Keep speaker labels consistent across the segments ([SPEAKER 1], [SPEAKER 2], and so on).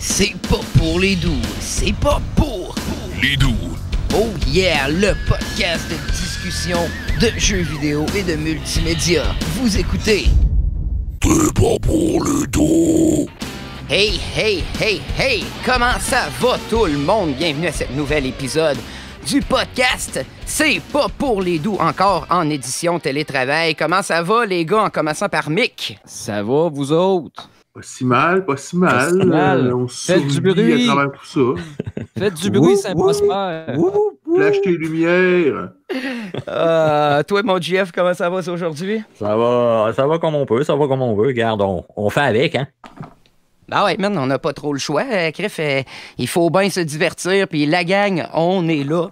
[SPEAKER 1] C'est pas pour les doux, c'est pas pour, les doux. Oh yeah, le podcast de discussion de jeux vidéo et de multimédia. Vous écoutez. C'est pas pour les doux. Hey, hey, hey, hey, comment ça va tout le monde? Bienvenue à ce nouvel épisode du podcast. C'est pas pour les doux encore en édition télétravail. Comment ça va les gars en commençant par Mick?
[SPEAKER 2] Ça va vous autres? Pas si mal, pas si mal. Faites du bruit. tout ça. Faites du bruit, ça prosper.
[SPEAKER 1] Lâche tes lumières. Euh, toi, mon GF, comment ça va aujourd'hui? Ça va, ça va comme on peut, ça va comme on veut. Regarde, on, fait avec, hein? Ah ouais, on n'a pas trop le choix. Euh, euh, il faut bien se divertir. Puis la gang, on est là.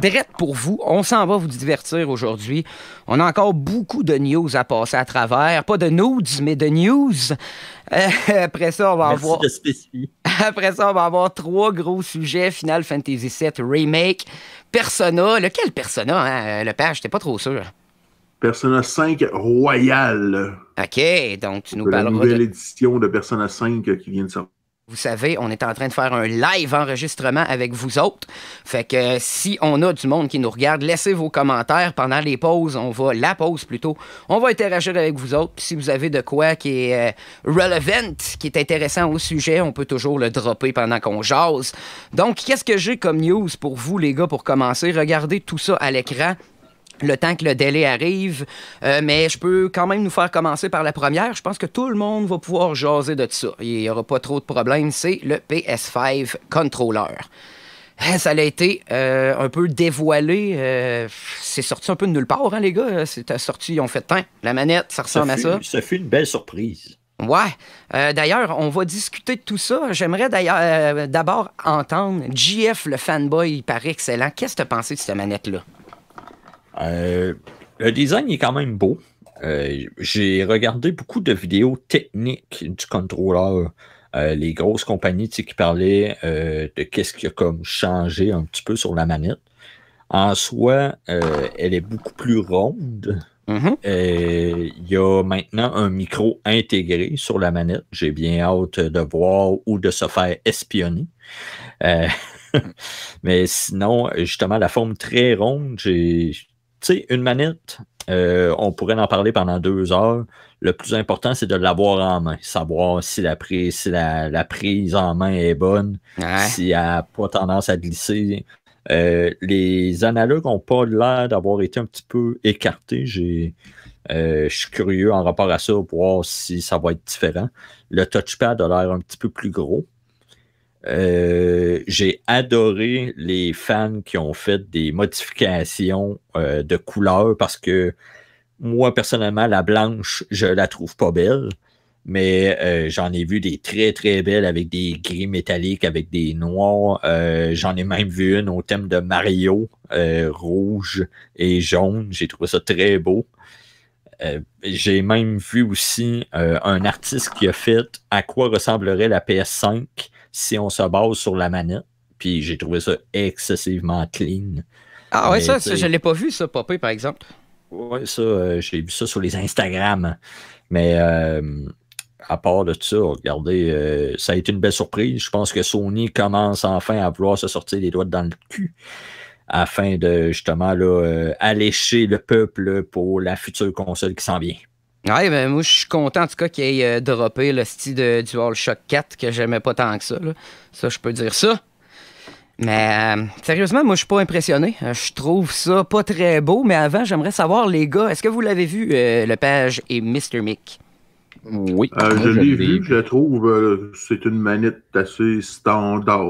[SPEAKER 1] Drette pour vous. On s'en va vous divertir aujourd'hui. On a encore beaucoup de news à passer à travers. Pas de nudes, mais de news. Euh, après ça, on va Merci avoir. Après ça, on va avoir trois gros sujets Final Fantasy VII Remake, Persona. Lequel Persona, hein, euh, le père, J'étais pas trop sûr.
[SPEAKER 2] Persona 5 Royal. OK, donc tu nous de La nouvelle de... édition de Persona 5 qui vient de
[SPEAKER 1] sortir. Vous savez, on est en train de faire un live enregistrement avec vous autres. Fait que euh, si on a du monde qui nous regarde, laissez vos commentaires pendant les pauses. On va, la pause plutôt, on va interagir avec vous autres. si vous avez de quoi qui est euh, relevant, qui est intéressant au sujet, on peut toujours le dropper pendant qu'on jase. Donc, qu'est-ce que j'ai comme news pour vous, les gars, pour commencer? Regardez tout ça à l'écran le temps que le délai arrive, euh, mais je peux quand même nous faire commencer par la première. Je pense que tout le monde va pouvoir jaser de ça. Il n'y aura pas trop de problèmes. C'est le PS5 Controller. Euh, ça a été euh, un peu dévoilé. c'est sorti un peu de nulle part, hein, les gars. C'est sorti, ils ont fait temps. La manette, ça ressemble à ça. Ça fut une belle surprise. Ouais. d'ailleurs, on va discuter de tout ça. J'aimerais d'ailleurs d'abord entendre GF, le fanboy par excellent. Qu'est-ce que tu as pensé de cette manette-là?
[SPEAKER 3] Euh, le design est quand même beau. Euh, j'ai regardé beaucoup de vidéos techniques du contrôleur. Euh, les grosses compagnies qui parlaient de qu'est-ce qui a comme changé un petit peu sur la manette. En soi, elle est beaucoup plus ronde. Mm-hmm. il y a maintenant un micro intégré sur la manette. J'ai bien hâte de voir ou de se faire espionner. mais sinon, justement, la forme très ronde, j'ai tu une manette, euh, on pourrait en parler pendant deux heures. Le plus important, c'est de l'avoir en main. Savoir si la, prise, la, prise en main est bonne, s'il si elle n'a pas tendance à glisser. Euh, les analogues n'ont pas l'air d'avoir été un petit peu écartés. J'ai, euh, je suis curieux en rapport à ça, voir si ça va être différent. Le touchpad a l'air un petit peu plus gros. Euh, j'ai adoré les fans qui ont fait des modifications euh, de couleurs parce que moi, personnellement, la blanche, je la trouve pas belle, mais euh, j'en ai vu des très, très belles avec des gris métalliques, avec des noirs. j'en ai même vu une au thème de Mario, rouge et jaune. J'ai trouvé ça très beau. j'ai même vu aussi un artiste qui a fait à quoi ressemblerait la PS5 si on se base sur la manette. Puis j'ai trouvé ça excessivement clean.
[SPEAKER 1] Ah ouais, ça, je l'ai pas vu, ça, popper, par exemple.
[SPEAKER 3] Oui, ça, euh, j'ai vu ça sur les Instagram. Mais euh, à part de ça, regardez, euh, ça a été une belle surprise. Je pense que Sony commence enfin à vouloir se sortir les doigts dans le cul afin de justement là, allécher le peuple pour la future console qui s'en
[SPEAKER 1] vient. Ouais, ben moi, je suis content en tout cas qu'il ait euh, droppé le style de Shock 4 que j'aimais pas tant que ça. Ça, je peux dire ça. Mais euh, sérieusement, moi, je suis pas impressionné. Euh, je trouve ça pas très beau, mais avant, j'aimerais savoir, les gars, est-ce que vous l'avez vu, le page et Mr. Mick?
[SPEAKER 2] Oui. je l'ai vu, je trouve, c'est une manette assez standard.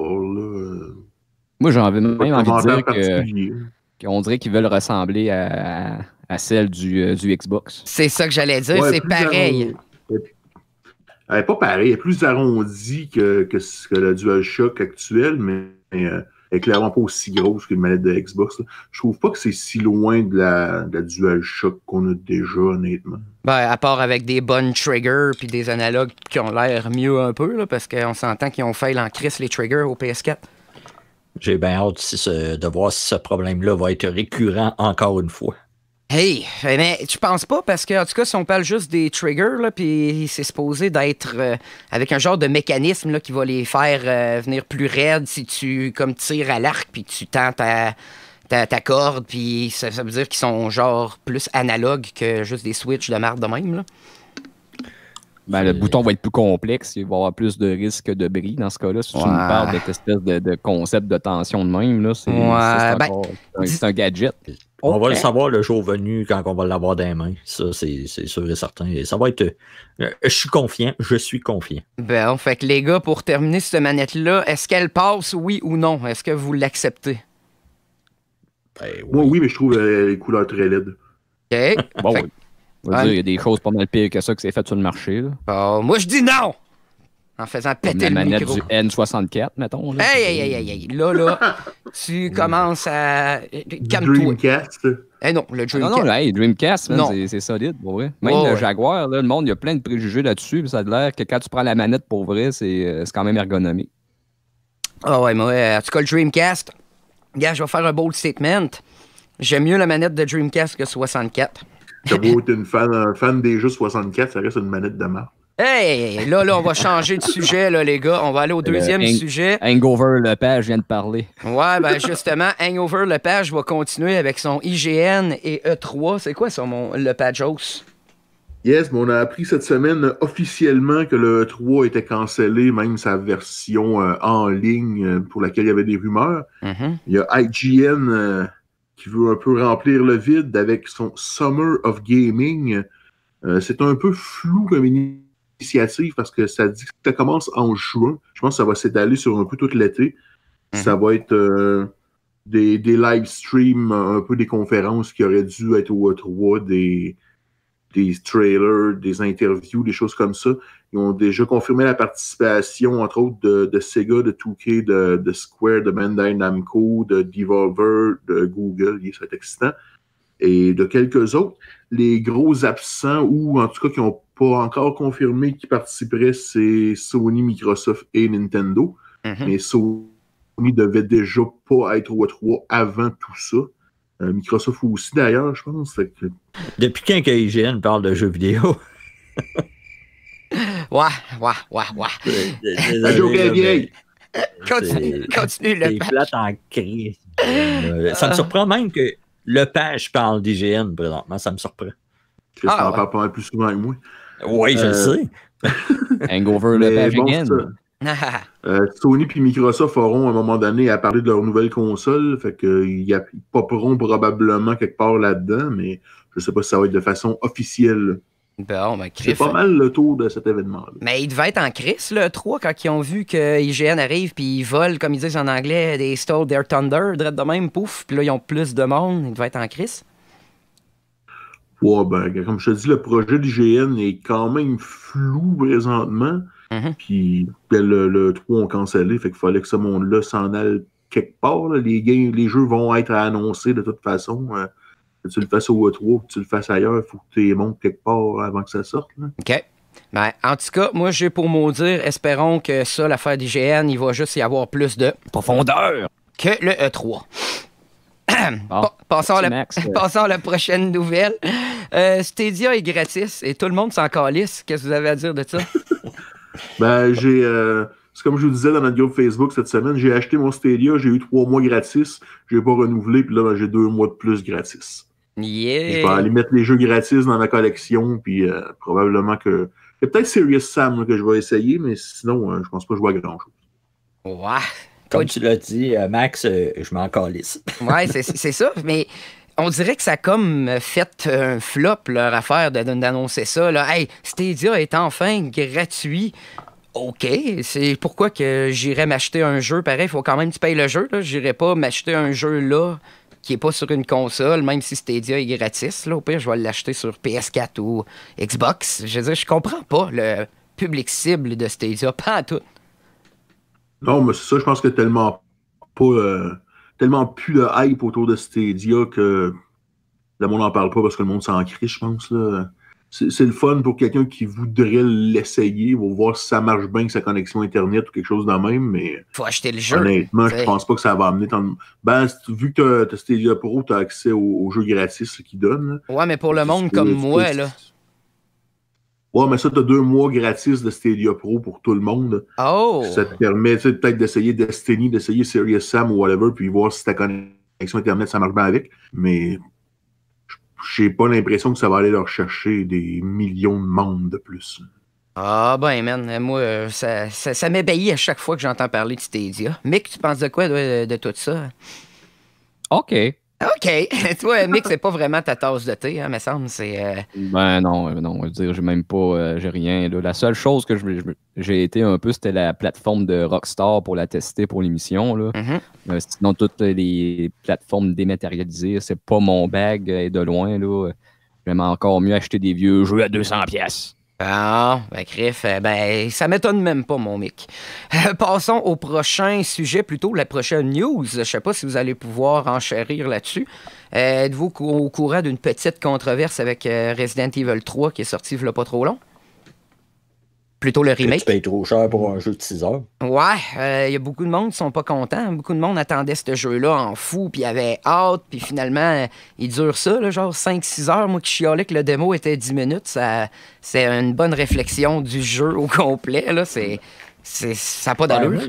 [SPEAKER 1] Moi, j'en avais même envie de dire
[SPEAKER 2] que,
[SPEAKER 4] qu'on dirait qu'ils veulent ressembler à, à celle euh, du, Xbox. C'est
[SPEAKER 1] ça que j'allais dire, c'est pareil.
[SPEAKER 2] n'est pas pareil, elle est plus arrondie que, que, que la DualShock actuelle, mais euh, elle est clairement pas aussi grosse qu'une manette de Xbox. Je trouve pas que c'est si loin de la, de la DualShock qu'on a déjà, honnêtement.
[SPEAKER 1] Ben, à part avec des bonnes triggers puis des analogues qui ont l'air mieux un peu, parce qu'on s'entend qu'ils ont fail en crise les triggers au PS4.
[SPEAKER 3] J'ai bien hâte de voir si ce problème-là va être récurrent encore une fois.
[SPEAKER 1] Hey, mais tu penses pas parce que en tout cas si on parle juste des triggers là, puis c'est supposé d'être euh, avec un genre de mécanisme là, qui va les faire euh, venir plus raides si tu comme tires à l'arc puis tu tends ta, ta, corde puis ça, veut dire qu'ils sont genre plus analogues que juste des switches de marque de même là.
[SPEAKER 4] Ben, le bouton va être plus complexe, il va y avoir plus de risques de bris dans ce cas-là. Si tu parles de cette espèce de, concept de tension de même, c'est un,
[SPEAKER 1] gadget. On va le savoir
[SPEAKER 3] le jour venu quand on va l'avoir dans les mains. Ça, c'est sûr et certain. ça va être. Euh, je suis confiant, je suis confiant.
[SPEAKER 1] en fait les gars, pour terminer cette manette-là, est-ce qu'elle passe, oui ou non? Est-ce que vous l'acceptez?
[SPEAKER 2] Ben oui. mais je trouve euh, les couleurs très laides. OK. bon, oui. Hein? Il y a des choses
[SPEAKER 4] pas mal pires que ça que c'est fait sur le marché.
[SPEAKER 2] Bah, moi, je dis non! En faisant péter
[SPEAKER 1] Comme la manette du
[SPEAKER 4] N64, mettons.
[SPEAKER 1] Là. Hey, hey, hey, hey, Là, là, tu commences à... Dreamcast.
[SPEAKER 4] Eh non, le Dreamcast. Ah non, non, hey, Dreamcast, c'est solide, pour vrai. Même le Jaguar, là, le monde, il y a plein de préjugés là-dessus. Ça a l'air que quand tu prends la manette, pour vrai, c'est euh, quand même ergonomique.
[SPEAKER 1] Ah ouais, moi en tout cas, le Dreamcast, gars, je vais faire un bold statement. J'aime mieux la manette de Dreamcast que 64.
[SPEAKER 2] T'as beau être une fan, un fan des jeux 64, ça reste une manette de marque.
[SPEAKER 1] Hey, là, là, on va changer de sujet, là, les gars. On va aller au eh ben, deuxième sujet.
[SPEAKER 2] Hangover Lepage vient de parler. Ouais, ben
[SPEAKER 1] justement, Hangover Lepage va continuer avec son IGN et E3. C'est quoi son mon, Lepage
[SPEAKER 2] Yes, mais on a appris cette semaine officiellement que le E3 était cancellé, même sa version euh, en ligne euh, pour laquelle il y avait des rumeurs. Mm-hmm. Il y a IGN. Euh, qui veut un peu remplir le vide avec son Summer of Gaming. Euh, c'est un peu flou comme initiative parce que ça dit ça commence en juin. Je pense que ça va s'étaler sur un peu toute l'été. Mhm. Ça va être euh, des, des live streams, un peu des conférences qui auraient dû être au 3 e des, des trailers, des interviews, des choses comme ça. Ils ont déjà confirmé la participation, entre autres, de, Sega, de 2K, de, Square, de Bandai Namco, de Devolver, de Google, ça va être excitant, et de quelques autres. Les gros absents, ou en tout cas qui n'ont pas encore confirmé qui participeraient, c'est Sony, Microsoft et Nintendo. Mhm. Mais Sony devait déjà pas être au 3 e avant tout ça. Euh, Microsoft aussi, d'ailleurs, je pense. que depuis quand que IGN parle de jeux vidéo? ouais, ouais, ouais, ouais.
[SPEAKER 1] Un jour vieille. Continue, continue le patch. plate en crise. ça
[SPEAKER 3] me euh. surprend même que le Page parle d'IGN présentement. Ça me surprend. Tu ah, en
[SPEAKER 2] parles plus souvent que moi. Oui, je le euh, sais. Hangover le euh, Sony et Microsoft auront à un moment donné à parler de leur nouvelle console. Fait qu'ils popperont probablement quelque part là-dedans, mais je ne sais pas si ça va être de façon officielle. Ben, oh, ben, C'est pas mal le tour de cet événement-là.
[SPEAKER 1] Mais il devait être en crise, le 3, quand ils ont vu que IGN arrive, puis ils volent, comme ils disent en anglais, des stole their thunder, de même, pouf, puis là, ils ont plus de monde. il devaient être en crise.
[SPEAKER 2] Ouais, ben, comme je te dis, le projet d'IGN est quand même
[SPEAKER 1] flou
[SPEAKER 2] présentement. Mm-hmm. Puis ben, le, 3 ont cancellé, fait qu'il fallait que ce monde-là s'en aille quelque part. Les, jeux vont être annoncés de toute façon. Euh, tu le fasses au E3, tu le fasses ailleurs, il faut que tu montes quelque part avant que ça sorte. OK.
[SPEAKER 1] Ben, en tout cas, moi, j'ai pour mot dire, espérons que ça, l'affaire d'IGN, il va juste y avoir plus de profondeur que le E3.
[SPEAKER 2] Euh. passons, à
[SPEAKER 1] la, prochaine nouvelle. Euh, Stadia est gratis et tout le monde s'en calisse. Qu'est-ce que vous avez à dire de ça?
[SPEAKER 2] ben, j'ai. Euh, c'est comme je vous disais dans notre groupe Facebook cette semaine, j'ai acheté mon Stadia, j'ai eu trois mois gratis, je j'ai pas renouvelé, puis là, ben, j'ai deux mois de plus gratis. Je vais ben, aller mettre les jeux gratis dans ma collection, puis euh, probablement que. C'est peut-être Serious Sam que je vais essayer, mais sinon, euh, je pense pas que je vois grand-chose.
[SPEAKER 3] Ouais. Comme tu l'as dit, euh, Max, je m'en calisse.
[SPEAKER 1] ouais, c'est ça, mais on dirait que ça a comme fait un flop, leur affaire, d'annoncer ça. Là. Hey, Stadia est enfin gratuit. OK, c'est pourquoi que j'irais m'acheter un jeu pareil. Il faut quand même que tu payes le jeu. n'irais pas m'acheter un jeu là qui n'est pas sur une console, même si Stadia est gratis. au pire, je vais l'acheter sur PS4 ou Xbox. Je veux je comprends pas le public cible de Stadia, pas à tout.
[SPEAKER 2] Non, mais c'est ça, je pense que tellement pas. Euh, tellement plus de hype autour de Stadia que le monde n'en parle pas parce que le monde s'en crie, je pense c'est le fun pour quelqu'un qui voudrait l'essayer, voir si ça marche bien que sa connexion Internet ou quelque chose dans même, mais... Faut acheter le jeu. Honnêtement, je pense pas que ça va amener tant de... Ben, vu que tu as Stadia Pro, tu as accès aux, jeux gratis qu'ils donnent.
[SPEAKER 1] Ouais, mais pour le monde comme moi, là...
[SPEAKER 2] Ouais, mais ça, as deux mois gratis de Stadia Pro pour tout le monde.
[SPEAKER 1] Oh! Ça te
[SPEAKER 2] permet peut-être d'essayer Destiny, d'essayer Serious Sam ou whatever, puis voir si ta connexion Internet, ça marche bien avec, mais j'ai pas l'impression que ça va aller leur chercher des millions de membres de plus.
[SPEAKER 1] Ah ben, man, moi, ça, ça, m'ébahit à chaque fois que j'entends parler de Stadia. Mick, tu penses de quoi de tout ça? OK. OK. Toi, Mick, c'est pas vraiment ta tasse de thé, hein, me semble. C'est, euh,
[SPEAKER 4] Ben non, euh, non. Je veux dire, j'ai même pas. Euh, j'ai rien. La seule chose que j'ai été un peu, c'était la plateforme de Rockstar pour la tester pour l'émission. Mm-hmm. sinon, toutes les plateformes dématérialisées, c'est pas mon bag de loin. J'aime encore mieux acheter des vieux jeux à 200 pièces.
[SPEAKER 1] Ah, ben euh, ben ça m'étonne même pas, mon mic. Euh, passons au prochain sujet, plutôt la prochaine news. Je sais pas si vous allez pouvoir enchérir là-dessus. Euh, êtes-vous au courant d'une petite controverse avec Resident Evil 3 qui est sorti il pas trop long?
[SPEAKER 3] plutôt le remake. Tu payes trop cher pour un jeu de 6 heures.
[SPEAKER 1] Ouais, il euh, y a beaucoup de monde qui sont pas contents. Beaucoup de monde attendait ce jeu-là en fou, puis avait hâte, puis finalement, euh, il dure ça, genre 5-6 heures. Moi qui chialais que le démo était 10 minutes, ça, c'est une bonne réflexion du jeu au complet. Là. C'est, c'est, ça n'a pas d'allure.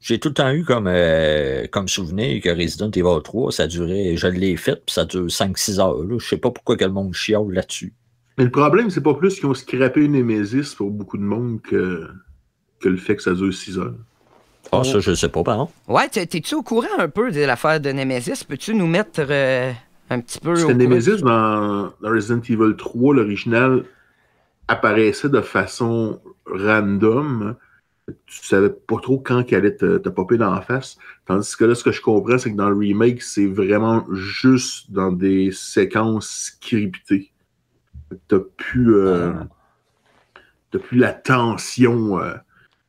[SPEAKER 3] j'ai tout le temps eu comme, euh, comme souvenir que Resident Evil 3, ça durait, je l'ai fait, puis ça dure 5-6 heures. Je sais pas pourquoi quel le monde chiale là-dessus.
[SPEAKER 2] Mais le problème, c'est pas plus qu'ils ont scrappé Nemesis pour beaucoup de monde que, le fait que ça dure 6 heures. Ah, oh. ça, je sais pas, pardon.
[SPEAKER 1] Ouais, t'es-tu au courant un peu de l'affaire de Nemesis? Peux-tu nous mettre euh, un petit peu. C'était Nemesis
[SPEAKER 2] dans, Resident Evil 3, l'original apparaissait de façon random. Tu savais pas trop quand qu'elle allait te, te dans la face. Tandis que là, ce que je comprends, c'est que dans le remake, c'est vraiment juste dans des séquences scriptées. T'as plus, euh, ah. plus la tension euh,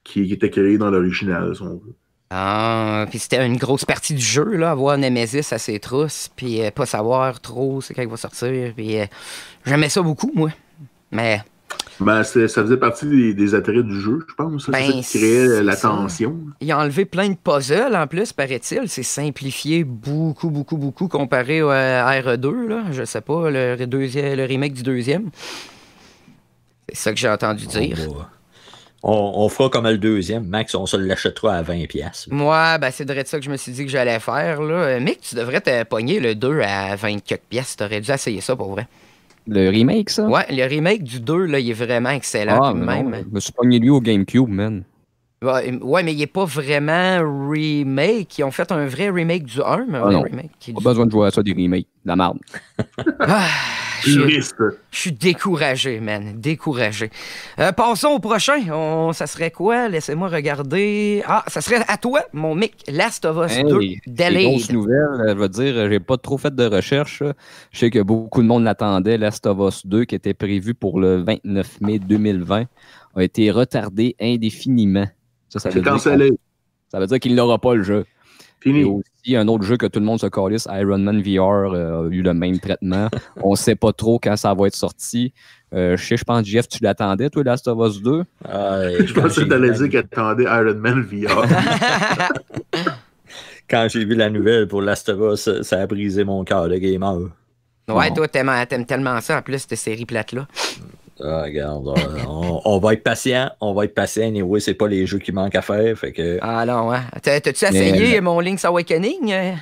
[SPEAKER 2] qui, était créée dans l'original, si on veut.
[SPEAKER 1] Ah, puis c'était une grosse partie du jeu, là, avoir Nemesis à ses trousses, puis euh, pas savoir trop c'est quand il va sortir. Puis j'aimais ça beaucoup, moi.
[SPEAKER 2] Mais ben, ça faisait partie des, intérêts du jeu, je pense. Ben, ça créait l'attention.
[SPEAKER 1] Il a enlevé plein de puzzles en plus, paraît-il. C'est simplifié beaucoup, beaucoup, beaucoup comparé à euh, R2, là. je sais pas, le, remake du deuxième.
[SPEAKER 3] C'est ça que j'ai entendu oh, dire. Bah. on, fera comme le deuxième, Max, on se l'achètera à 20$.
[SPEAKER 1] Moi, ben, c'est de ça que je me suis dit que j'allais faire. Là. Euh, Mick, tu devrais te pogner le 2 à 24$. Tu aurais dû essayer ça pour vrai. Le remake, ça? Ouais, le remake du 2, là, il est vraiment excellent ah, même.
[SPEAKER 4] je me suis pogné lui au GameCube, man.
[SPEAKER 1] Ouais, mais il n'est pas vraiment remake. Ils ont fait un vrai remake du 1, mais un ah, non. remake. Pas besoin
[SPEAKER 4] de jouer à ça des remakes. La merde. ah. Je
[SPEAKER 1] suis découragé, man. Découragé. Euh, passons au prochain. ça serait quoi? Laissez-moi regarder. Ah, ça serait à toi, mon mec, Last of Us 2. une Grosse
[SPEAKER 3] nouvelle. Je
[SPEAKER 4] veux dire, j'ai pas trop fait de recherche. Je sais que beaucoup de monde l'attendait. Last of Us 2, qui était prévu pour le 29 mai 2020, a été retardé indéfiniment. Ça, ça Ça veut dire qu'il n'aura pas le jeu y Et aussi un autre jeu que tout le monde se calisse, Iron Man VR euh, a eu le même traitement. On ne sait pas trop quand ça va être sorti.
[SPEAKER 3] Euh, je sais, je pense, Jeff, tu l'attendais, toi, Last of Us 2? je pensais que tu allais dire Iron Man VR. quand j'ai vu la nouvelle pour Last of Us, ça a brisé mon cœur de gamer. Ouais,
[SPEAKER 1] toi, t'aimes, tellement ça en plus, cette série plates-là. Mm.
[SPEAKER 3] Ah, regarde, on, va être patient, on va être patient. Et oui, c'est pas les jeux qui manquent à faire. Fait que... Ah non, hein. T'as-tu essayé
[SPEAKER 1] mon Link's Awakening? Euh?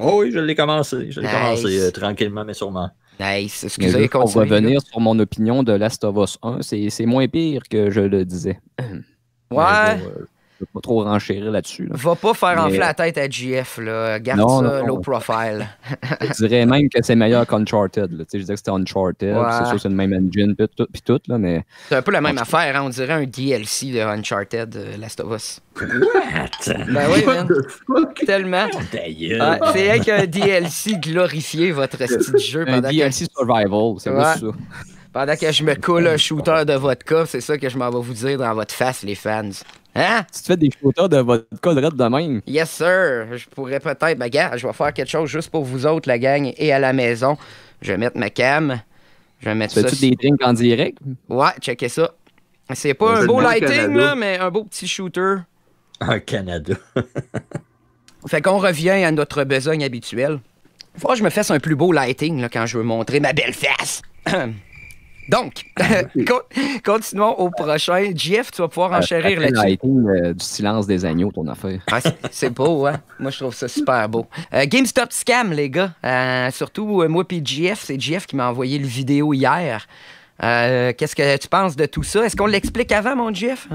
[SPEAKER 3] Oh oui, je l'ai commencé. Je l'ai commencé euh, tranquillement, mais sûrement. Nice. Excusez, moi va revenir sur
[SPEAKER 4] mon opinion de Last of Us 1, c'est moins pire que je le disais. Ouais ne pas trop renchérir là-dessus. Va pas faire enfler la euh,
[SPEAKER 1] tête à GF. Là. Garde ça low profile.
[SPEAKER 4] je dirais même que c'est meilleur qu'Uncharted. Je disais que c'était Uncharted. C'est sûr que c'est le même engine puis tout. puis tout là, mais...
[SPEAKER 1] C'est un peu la même affaire. Hein. On dirait un DLC de Uncharted euh, Last of Us. What? Ben oui, Tellement. c'est avec un DLC glorifié votre style de jeu. un DLC Survival. C'est ça. Pendant que je me coule un shooter de vodka, c'est ça que je m'en vais vous dire dans votre face, les fans. Hein? Tu tu fais des shooters de vodka de de même. Yes, sir. Je pourrais peut-être. Ben, gars, je vais faire quelque chose juste pour vous autres, la gang, et à la maison. Je vais mettre ma cam. Je vais mettre tu Fais-tu des drinks en direct? Ouais, checkez ça. C'est pas un beau lighting, là, mais un beau petit shooter. Un Canada. fait qu'on revient à notre besogne habituelle. Faut que je me fasse un plus beau lighting là, quand je veux montrer ma belle face. Donc, continuons au prochain. Jeff, tu vas pouvoir enchérir euh, Ça été
[SPEAKER 4] euh, du silence des agneaux, ton affaire. Ah, c'est
[SPEAKER 1] beau, hein? Moi, je trouve ça super beau. Euh, GameStop Scam, les gars. Euh, surtout, moi et Jeff. c'est Jeff qui m'a envoyé le vidéo hier. Qu'est-ce que tu penses de tout ça? Est-ce qu'on l'explique avant, mon Jeff?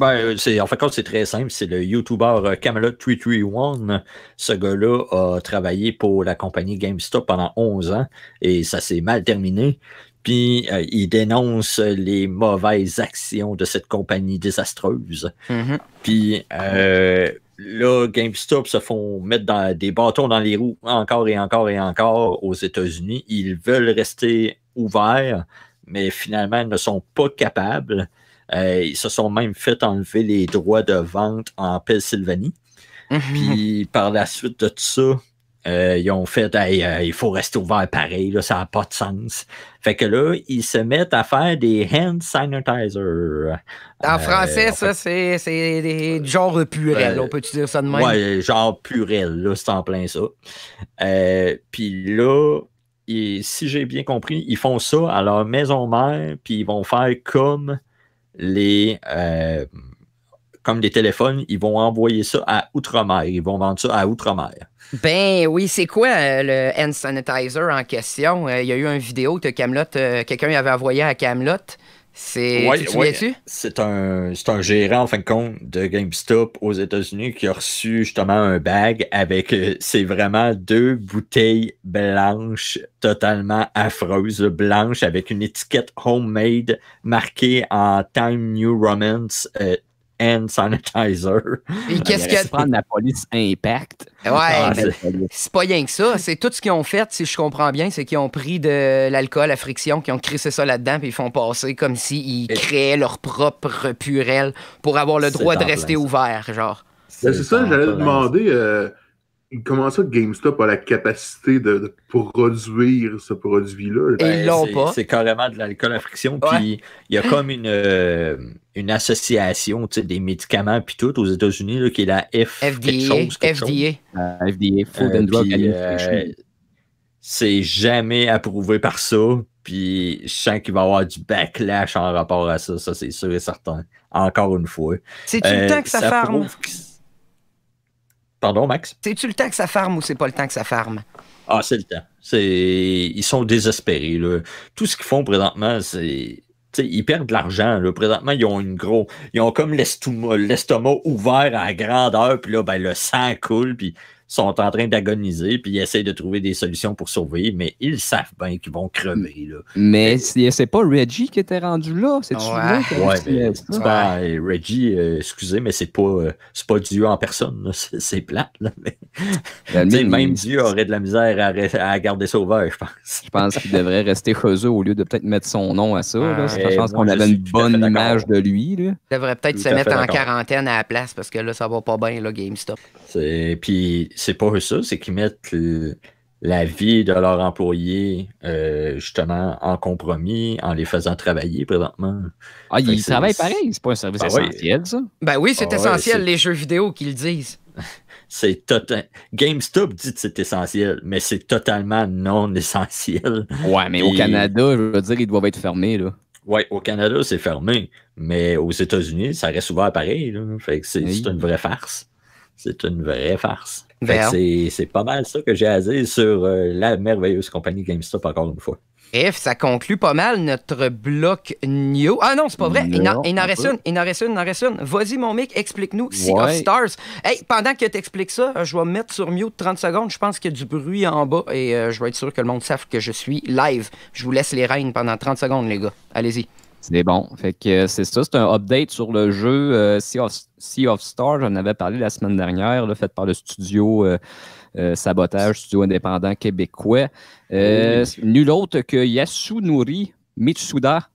[SPEAKER 3] Ben, en fait, c'est très simple. C'est le YouTuber Camelot331. Ce gars-là a travaillé pour la compagnie GameStop pendant 11 ans et ça s'est mal terminé. Puis euh, ils dénoncent les mauvaises actions de cette compagnie désastreuse. Mm-hmm. Puis euh, là, GameStop se font mettre des bâtons dans les roues encore et encore et encore aux États-Unis. Ils veulent rester ouverts, mais finalement, ils ne sont pas capables. Euh, ils se sont même fait enlever les droits de vente en Pennsylvanie. Mm-hmm. Puis par la suite de tout ça, euh, ils ont fait euh, il faut rester ouvert pareil, là, ça n'a pas de sens. Fait que là, ils se mettent à faire des hand sanitizers. En euh, français, ça,
[SPEAKER 1] c'est des genre purel. on peut-tu dire ça de même? Oui,
[SPEAKER 3] genre purel, là, c'est en plein ça. Puis là, si j'ai bien compris, ils font ça à leur maison mère, puis ils vont faire comme les comme des téléphones, ils vont envoyer ça à Outre-mer. Ils vont vendre ça à Outre-mer.
[SPEAKER 1] Ben oui, c'est quoi euh, le hand sanitizer en question? Euh, il y a eu une vidéo de Camelot, euh, quelqu'un avait envoyé à Camelot. C'est
[SPEAKER 3] C'est un, gérant, en fin de compte, de GameStop aux États-Unis qui a reçu justement un bag avec, c'est vraiment deux bouteilles blanches totalement affreuses, blanches, avec une étiquette homemade marquée en Time New Romance, « and sanitizer. Et qu'est-ce que. prendre la police impact. Ouais, ah, c'est
[SPEAKER 1] pas rien que ça. C'est tout ce qu'ils ont fait, si je comprends bien, c'est qu'ils ont pris de l'alcool à friction, qu'ils ont crissé ça là-dedans, puis ils font passer comme s'ils créaient leur propre purelle pour avoir le droit de rester ouvert, genre. Ben, c'est ça, j'allais demander.
[SPEAKER 2] Euh, Comment ça, GameStop a la capacité de, produire ce produit-là? Ben, ils l'ont pas. C'est carrément de
[SPEAKER 3] l'alcool à friction. il y a comme une, euh, une association des médicaments puis tout aux États-Unis qui est la FDA. FDA. FDA, Food euh, c'est jamais approuvé par ça. Puis je sens qu'il va y avoir du backlash en rapport à ça, ça c'est sûr et certain. Encore une fois. C'est tout le euh, temps que ça ferme. Pardon, Max? C'est-tu le temps que ça farme ou c'est pas le temps que ça farme? Ah, c'est le temps. C'est... Ils sont désespérés. Là. Tout ce qu'ils font présentement, c'est. T'sais, ils perdent de l'argent. Présentement, ils ont une gros... Ils ont comme l'estomac, ouvert à la grandeur, puis là, ben, le sang coule, puis sont en train d'agoniser, puis ils essayent de trouver des solutions pour sauver, mais ils savent bien qu'ils vont crever.
[SPEAKER 4] Mais c'est pas Reggie qui était rendu là, c'est ouais. ouais, ben,
[SPEAKER 3] Reggie, euh, excusez, mais c'est pas, euh, pas Dieu en personne, c'est plat. Ben, même, Dieu aurait de la misère à, garder sauveur, je pense. Je pense qu'il devrait rester chez eux au lieu de peut-être mettre son nom à ça.
[SPEAKER 1] Eh, je pense qu'on avait une
[SPEAKER 3] bonne image de lui.
[SPEAKER 1] Là. Il devrait peut-être se mettre en quarantaine à la place parce que là, ça va pas bien, GameStop.
[SPEAKER 3] Puis c'est pas ça, c'est qu'ils mettent la vie de leurs employés euh, justement en compromis en les faisant travailler présentement. Ah, ils travaillent pareil, c'est
[SPEAKER 1] pas un service ben essentiel, ça? Ben oui, c'est ah essentiel, les jeux vidéo qu'ils disent.
[SPEAKER 3] c'est total... GameStop dit que c'est essentiel, mais c'est totalement non essentiel. Ouais, mais au Canada, je veux dire, ils doivent être fermés, là. Oui, au Canada, c'est fermé, mais aux États-Unis, ça reste souvent pareil. Là. Fait que c'est une vraie farce. C'est une vraie farce. C'est pas mal ça que j'ai à sur euh, la merveilleuse compagnie GameStop, encore une fois.
[SPEAKER 1] Bref, ça conclut pas mal notre bloc new. Ah non, c'est pas vrai. Il n'en reste une, il en reste il en reste Vas-y, mon mec, explique-nous Stars. Hey, pendant que tu expliques ça, je vais me mettre sur mute 30 secondes. Je pense qu'il y a du bruit en bas et euh, je vais être sûr que le monde sache que je suis live. Je vous laisse les règnes pendant 30 secondes, les gars. Allez-y.
[SPEAKER 4] C'est bon. Fait que euh, c'est ça, c'est un update sur le jeu euh, sea, of, Stars. J'en avais parlé la semaine dernière, fait par le studio euh, Sabotage, studio indépendant québécois. Nul autre que Yasunori Mitsuda,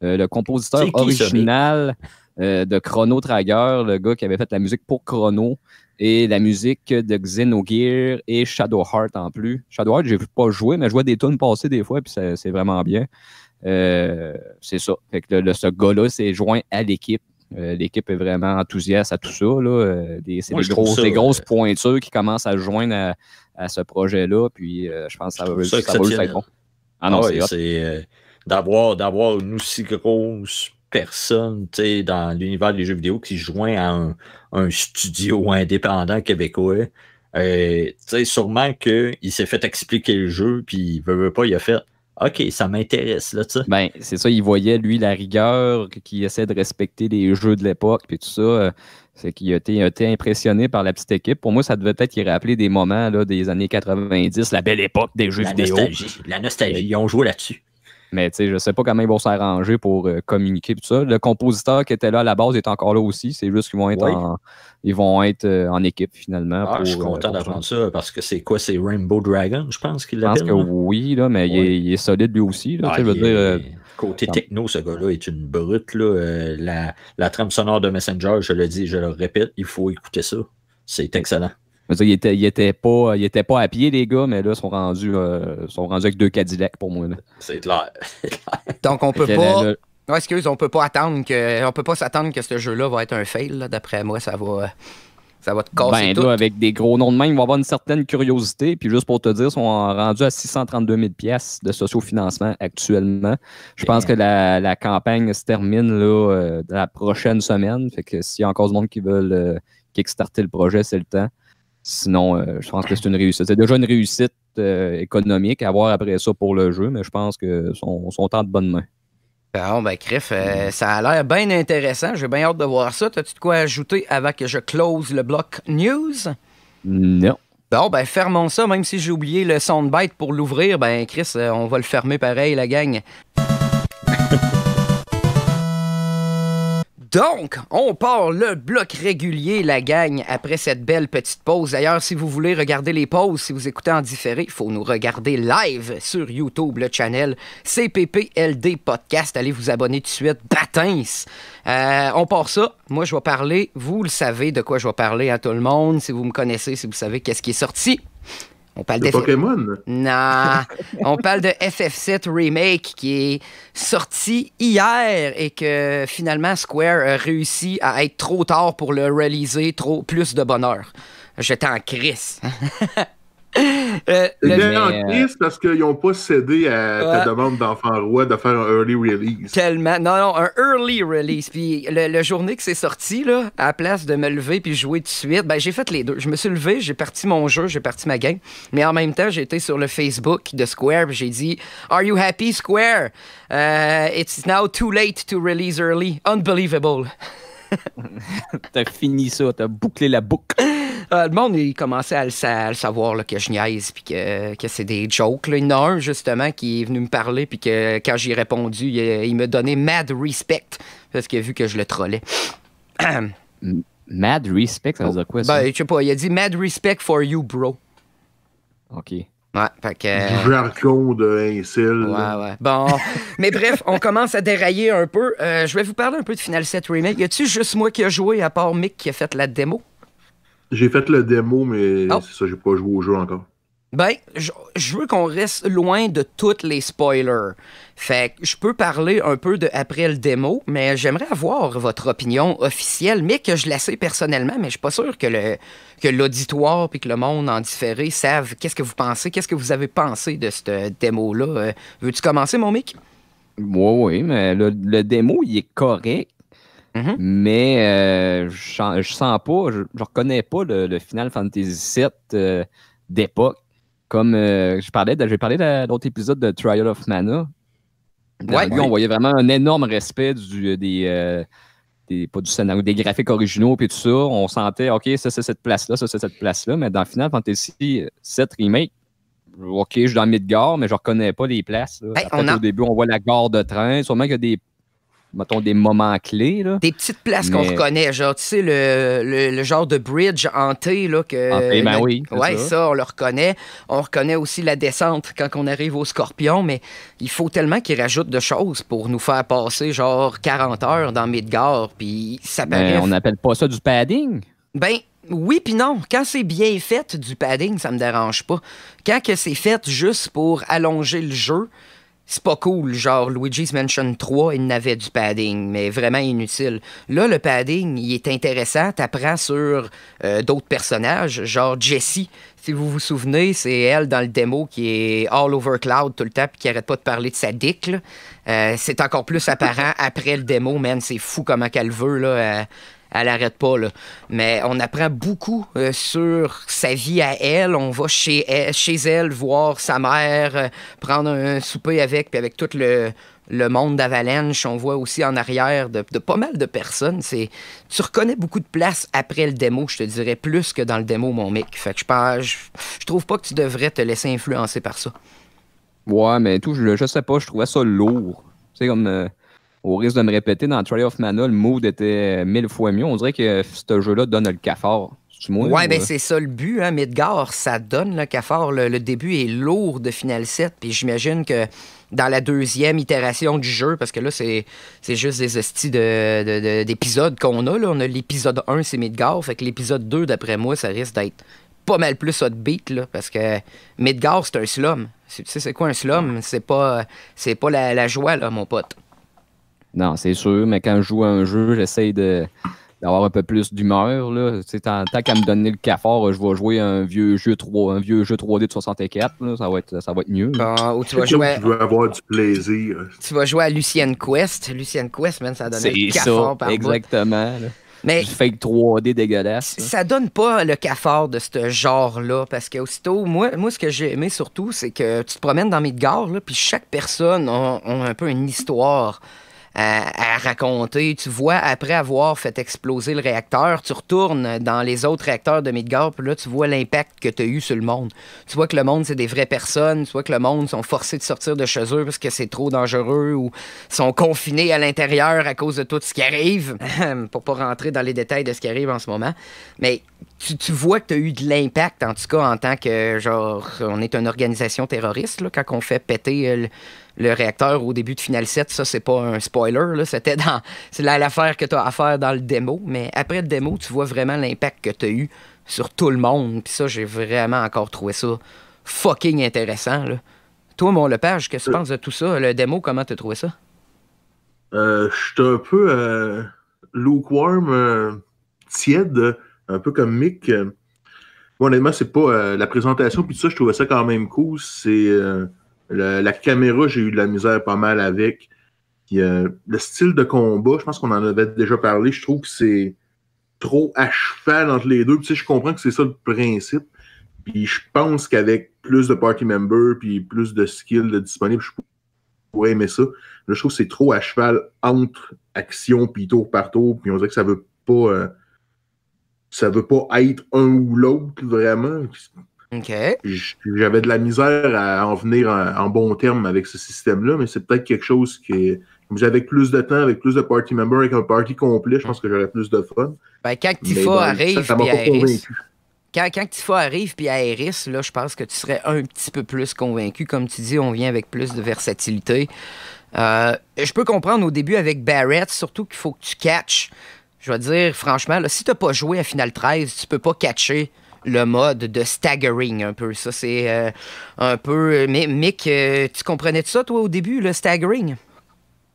[SPEAKER 4] le compositeur original de Chrono Trigger, le gars qui avait fait la musique pour Chrono et la musique de Xenogear et Shadow Heart en plus. Shadow Shadowheart, j'ai pas joué, mais je vois des tunes passer des fois, puis c'est vraiment bien. Euh, c'est ça. Fait que le ce gars-là s'est joint à l'équipe. Euh, l'équipe est vraiment enthousiaste à tout ça. Euh, c'est des, grosses, des grosses pointures qui commencent à se joindre à, ce
[SPEAKER 3] projet-là. Puis je pense que ça va, ça, ça ah ah c'est d'avoir d'avoir une aussi grosse personne dans l'univers des jeux vidéo qui se joint à un, studio indépendant québécois. sais sûrement qu'il s'est fait expliquer le jeu, puis il veut, veut pas, il a fait OK, ça m'intéresse, là, tu Ben, c'est ça, il voyait, lui, la rigueur qu'il essaie de respecter les jeux de l'époque, puis tout ça. Euh,
[SPEAKER 4] c'est qu'il a été, impressionné par la petite équipe. Pour moi, ça devait peut-être y rappeler des moments là, des années 90, la belle époque des jeux la vidéo. la nostalgie, ils ont joué là-dessus. Mais je ne sais pas comment ils vont s'arranger pour euh, communiquer tout ça. Le compositeur qui était là à la base est encore là aussi. C'est juste qu'ils vont être, en, ils vont être euh, en équipe finalement. Ah, je suis euh, content d'apprendre ça parce que c'est quoi C'est Rainbow
[SPEAKER 3] Dragon, je pense qu'il l'appelle. Je pense que oui, là, mais Il, est, solide lui aussi. Côté techno, ce gars-là est une brute. Là. La, la trame sonore de Messenger, je le dis, je le répète, il faut écouter ça. C'est excellent ils n'étaient était pas, il était pas à pied, les
[SPEAKER 4] gars, mais là, ils sont rendus, euh, sont rendus avec deux Cadillacs pour moi. C'est clair.
[SPEAKER 1] Donc, on peut pas. on peut pas attendre que. peut pas s'attendre que ce jeu-là va être un fail. D'après moi, ça va. Ça va te casser. Ben là,
[SPEAKER 4] avec des gros noms de main, il va avoir une certaine curiosité. Puis juste pour te dire, ils sont rendus à 632 000 de sociofinancement actuellement. Je pense que la, campagne se termine là, euh, la prochaine semaine. Fait que s'il y a encore du monde qui veulent euh, kickstarter le projet, c'est le temps. Sinon, euh, je pense que c'est une réussite. C'est déjà une réussite euh, économique à voir après ça pour le jeu, mais je pense que sont, sont de bonne main.
[SPEAKER 1] Bon, ben, Criff, euh, ça a l'air bien intéressant. J'ai bien hâte de voir ça. T'as-tu de quoi ajouter avant que je close le bloc news? Non. Bon, ben, fermons ça. Même si j'ai oublié le soundbite pour l'ouvrir, ben, Chris, on va le fermer pareil, la gang. Donc, on part le bloc régulier, la gagne après cette belle petite pause. D'ailleurs, si vous voulez regarder les pauses, si vous écoutez en différé, il faut nous regarder live sur YouTube, le channel CPPLD Podcast. Allez vous abonner tout de suite. Batins! Euh, on part ça. Moi, je vais parler. Vous le savez de quoi je vais parler à tout le monde. Si vous me connaissez, si vous savez qu'est-ce qui est sorti. On parle de Pokémon? Non. on parle de FF7 Remake qui est sorti hier et que finalement Square a réussi à être trop tard pour le réaliser, trop plus de bonheur. J'étais en crise.
[SPEAKER 2] en euh, le parce qu'ils n'ont pas cédé à ta demande d'enfant roi de faire un early release.
[SPEAKER 1] Tellement. Non, non, un early release. Puis le, le journée que c'est sorti, là, à la place de me lever puis jouer tout de suite, ben, j'ai fait les deux. Je me suis levé, j'ai parti mon jeu, j'ai parti ma game. Mais en même temps, j'étais sur le Facebook de Square j'ai dit Are you happy, Square? Euh, it's now too late to release early. Unbelievable. t'as fini ça, t'as bouclé la boucle. Euh, le monde, il commençait à le, savoir que je niaise puis que, que c'est des jokes. Il y en a un, justement, qui est venu me parler puis que quand j'ai répondu, il, me donnait mad respect parce qu'il a vu que je le trollais. mad respect, ça veut dire quoi, ça? Ben, je sais pas, il a dit mad respect for you, bro. OK. Ouais, fait que... Euh, du de incel. Ouais, ouais. Bon, mais bref, on commence à dérailler un peu. Euh, je vais vous parler un peu de Final 7 Remake. Y a-tu juste moi qui a joué à part Mick qui a
[SPEAKER 2] fait la démo? J'ai fait le démo, mais oh. c'est ça, j'ai pas joué au jeu encore.
[SPEAKER 1] Ben, je, veux qu'on reste loin de tous les spoilers. Fait que je peux parler un peu de après le démo, mais j'aimerais avoir votre opinion officielle, mais que je la sais personnellement, mais je suis pas sûr que le que l'auditoire puis que le monde en différé savent qu'est-ce que vous pensez, qu'est-ce que vous avez pensé de cette démo là. Euh, veux-tu commencer, mon mic? Oui, oui, mais le, le démo, il est correct Mhm. Mais euh, je,
[SPEAKER 4] je sens pas, je, reconnais pas le, Final Fantasy VII euh, d'époque. Comme euh, je parlais, j'ai parlé de l'autre épisode de Trial of Mana. on voyait vraiment un énorme respect des, du scénario, des graphiques originaux puis tout ça. On sentait, OK, ça c'est cette place-là, ça c'est cette place-là. Mais dans Final Fantasy VII Remake, OK, je suis dans Midgard, mais je reconnais pas les places. Ben, Au début, on voit la gare de train. Sûrement qu'il y a des mettons, des moments clés. Là. Des petites places qu'on reconnaît,
[SPEAKER 1] genre, tu sais, le, genre de bridge hanté, là, que... Ben oui. ça. on le reconnaît. On reconnaît aussi la descente quand on arrive au Scorpion, mais il faut tellement qu'ils rajoutent de choses pour nous faire passer, genre, 40 heures dans Midgard, puis ça ben, on n'appelle pas ça du padding? Ben, oui puis non. Quand c'est bien fait, du padding, ça me dérange pas. Quand que c'est fait juste pour allonger le jeu, c'est pas cool. Genre, Luigi's Mansion 3, il n'avait du padding, mais vraiment inutile. Là, le padding, il est intéressant. T'apprends sur euh, d'autres personnages, genre Jessie. Si vous vous souvenez, c'est elle dans le démo qui est all over cloud tout le temps puis qui arrête pas de parler de sa dick. Euh, c'est encore plus apparent après le démo, man. C'est fou comment qu'elle veut. Là. Euh, elle n'arrête pas. Là. Mais on apprend beaucoup euh, sur sa vie à elle. On va chez elle, eh, chez elle voir sa mère, euh, prendre un souper avec, puis avec tout le, monde d'Avalanche. On voit aussi en arrière de, pas mal de personnes. C'est, tu reconnais beaucoup de places après le démo, je te dirais, plus que dans le démo, mon mec. Fait que je, ne trouve pas que tu devrais te laisser influencer par ça.
[SPEAKER 4] Ouais, mais tout, je, je sais pas, je trouvais ça lourd. C'est comme. Euh, au risque de me répéter, dans Trial of Mana, le mood était mille fois mieux. On dirait que ce jeu-là donne le cafard. Oui, ouais, ben, euh? c'est
[SPEAKER 1] ça le but, hein, Midgar, ça donne le cafard. Le, début est lourd de Final 7, puis j'imagine que dans la deuxième itération du jeu, parce que là, c'est, juste des hosties d'épisodes qu'on a. On a l'épisode 1, c'est Midgar, fait que l'épisode 2, d'après moi, ça risque d'être pas mal plus upbeat, là, parce que Midgar, c'est un slum. Tu sais, c'est quoi un slum? C'est pas, c'est pas la, joie, là, mon pote.
[SPEAKER 4] Non, c'est sûr, mais quand je joue à un jeu, j'essaye d'avoir un peu plus d'humeur. Là. Tant, tant qu'à me donner le cafard, je vais jouer un vieux jeu 3, un vieux jeu 3D de 64. Ça, va être, mieux. tu vas jouer tu avoir du plaisir.
[SPEAKER 1] Tu vas jouer à Lucienne Quest. Lucien Quest, ça donne le cafard par
[SPEAKER 4] Exactement. Mais du fake 3D dégueulasse. Ça.
[SPEAKER 1] donne pas le cafard de ce genre-là, parce que aussitôt, moi, moi ce que j'ai aimé surtout, c'est que tu te promènes dans Midgard, là, puis chaque personne a un peu une histoire à, raconter. Tu vois, après avoir fait exploser le réacteur, tu retournes dans les autres réacteurs de Midgard, puis là, tu vois l'impact que tu as eu sur le monde. Tu vois que le monde, c'est des vraies personnes. Tu vois que le monde sont forcés de sortir de chez eux parce que c'est trop dangereux ou sont confinés à l'intérieur à cause de tout ce qui arrive. Pour pas rentrer dans les détails de ce qui arrive en ce moment. Mais tu, vois que tu as eu de l'impact, en tout cas, en tant que, genre, on est une organisation terroriste, là, quand on fait péter. Euh, le le réacteur au début de Final 7, ça, c'est pas un spoiler. C'était dans. C'est l'affaire que tu as à faire dans le démo. Mais après le démo, tu vois vraiment l'impact que tu as eu sur tout le monde. Puis ça, j'ai vraiment encore trouvé ça fucking intéressant. Là. Toi, mon Lepage, qu'est-ce que tu euh. penses de tout ça? Le démo, comment tu trouvé ça?
[SPEAKER 2] Euh, J'étais un peu euh, lukewarm, euh, tiède, un peu comme Mick. Bon, honnêtement, c'est pas la présentation, puis ça, je trouvais ça quand même cool. C'est la caméra, j'ai eu de la misère pas mal avec. Euh, le style de combat, je pense qu'on en avait déjà parlé. Je trouve que c'est trop à cheval entre les deux. je comprends que c'est ça le principe. Puis je pense qu'avec plus de party members puis plus de skills disponibles, je pourrais aimer ça. je trouve que c'est trop à cheval entre action puis tour par tour. Puis on dirait que ça veut pas. Euh, ça veut pas être un ou l'autre, vraiment. J'avais de la misère à en venir en, bon terme avec ce système-là, mais c'est peut-être quelque chose qui est. J'avais plus de temps, avec plus de party members, avec un party complet, je pense que j'aurais plus de fun. Ben, quand Tifa
[SPEAKER 1] arrive, puis là, je pense que tu serais un petit peu plus convaincu. Comme tu dis, on vient avec plus de versatilité. Euh, je peux comprendre au début avec Barrett, surtout qu'il faut que tu catches. Je vais dire, franchement, si tu n'as pas joué à finale 13, tu peux pas catcher le mode de staggering un peu. Ça, c'est euh, un peu. Euh, Mick, euh, tu comprenais de ça, toi, au début, le staggering?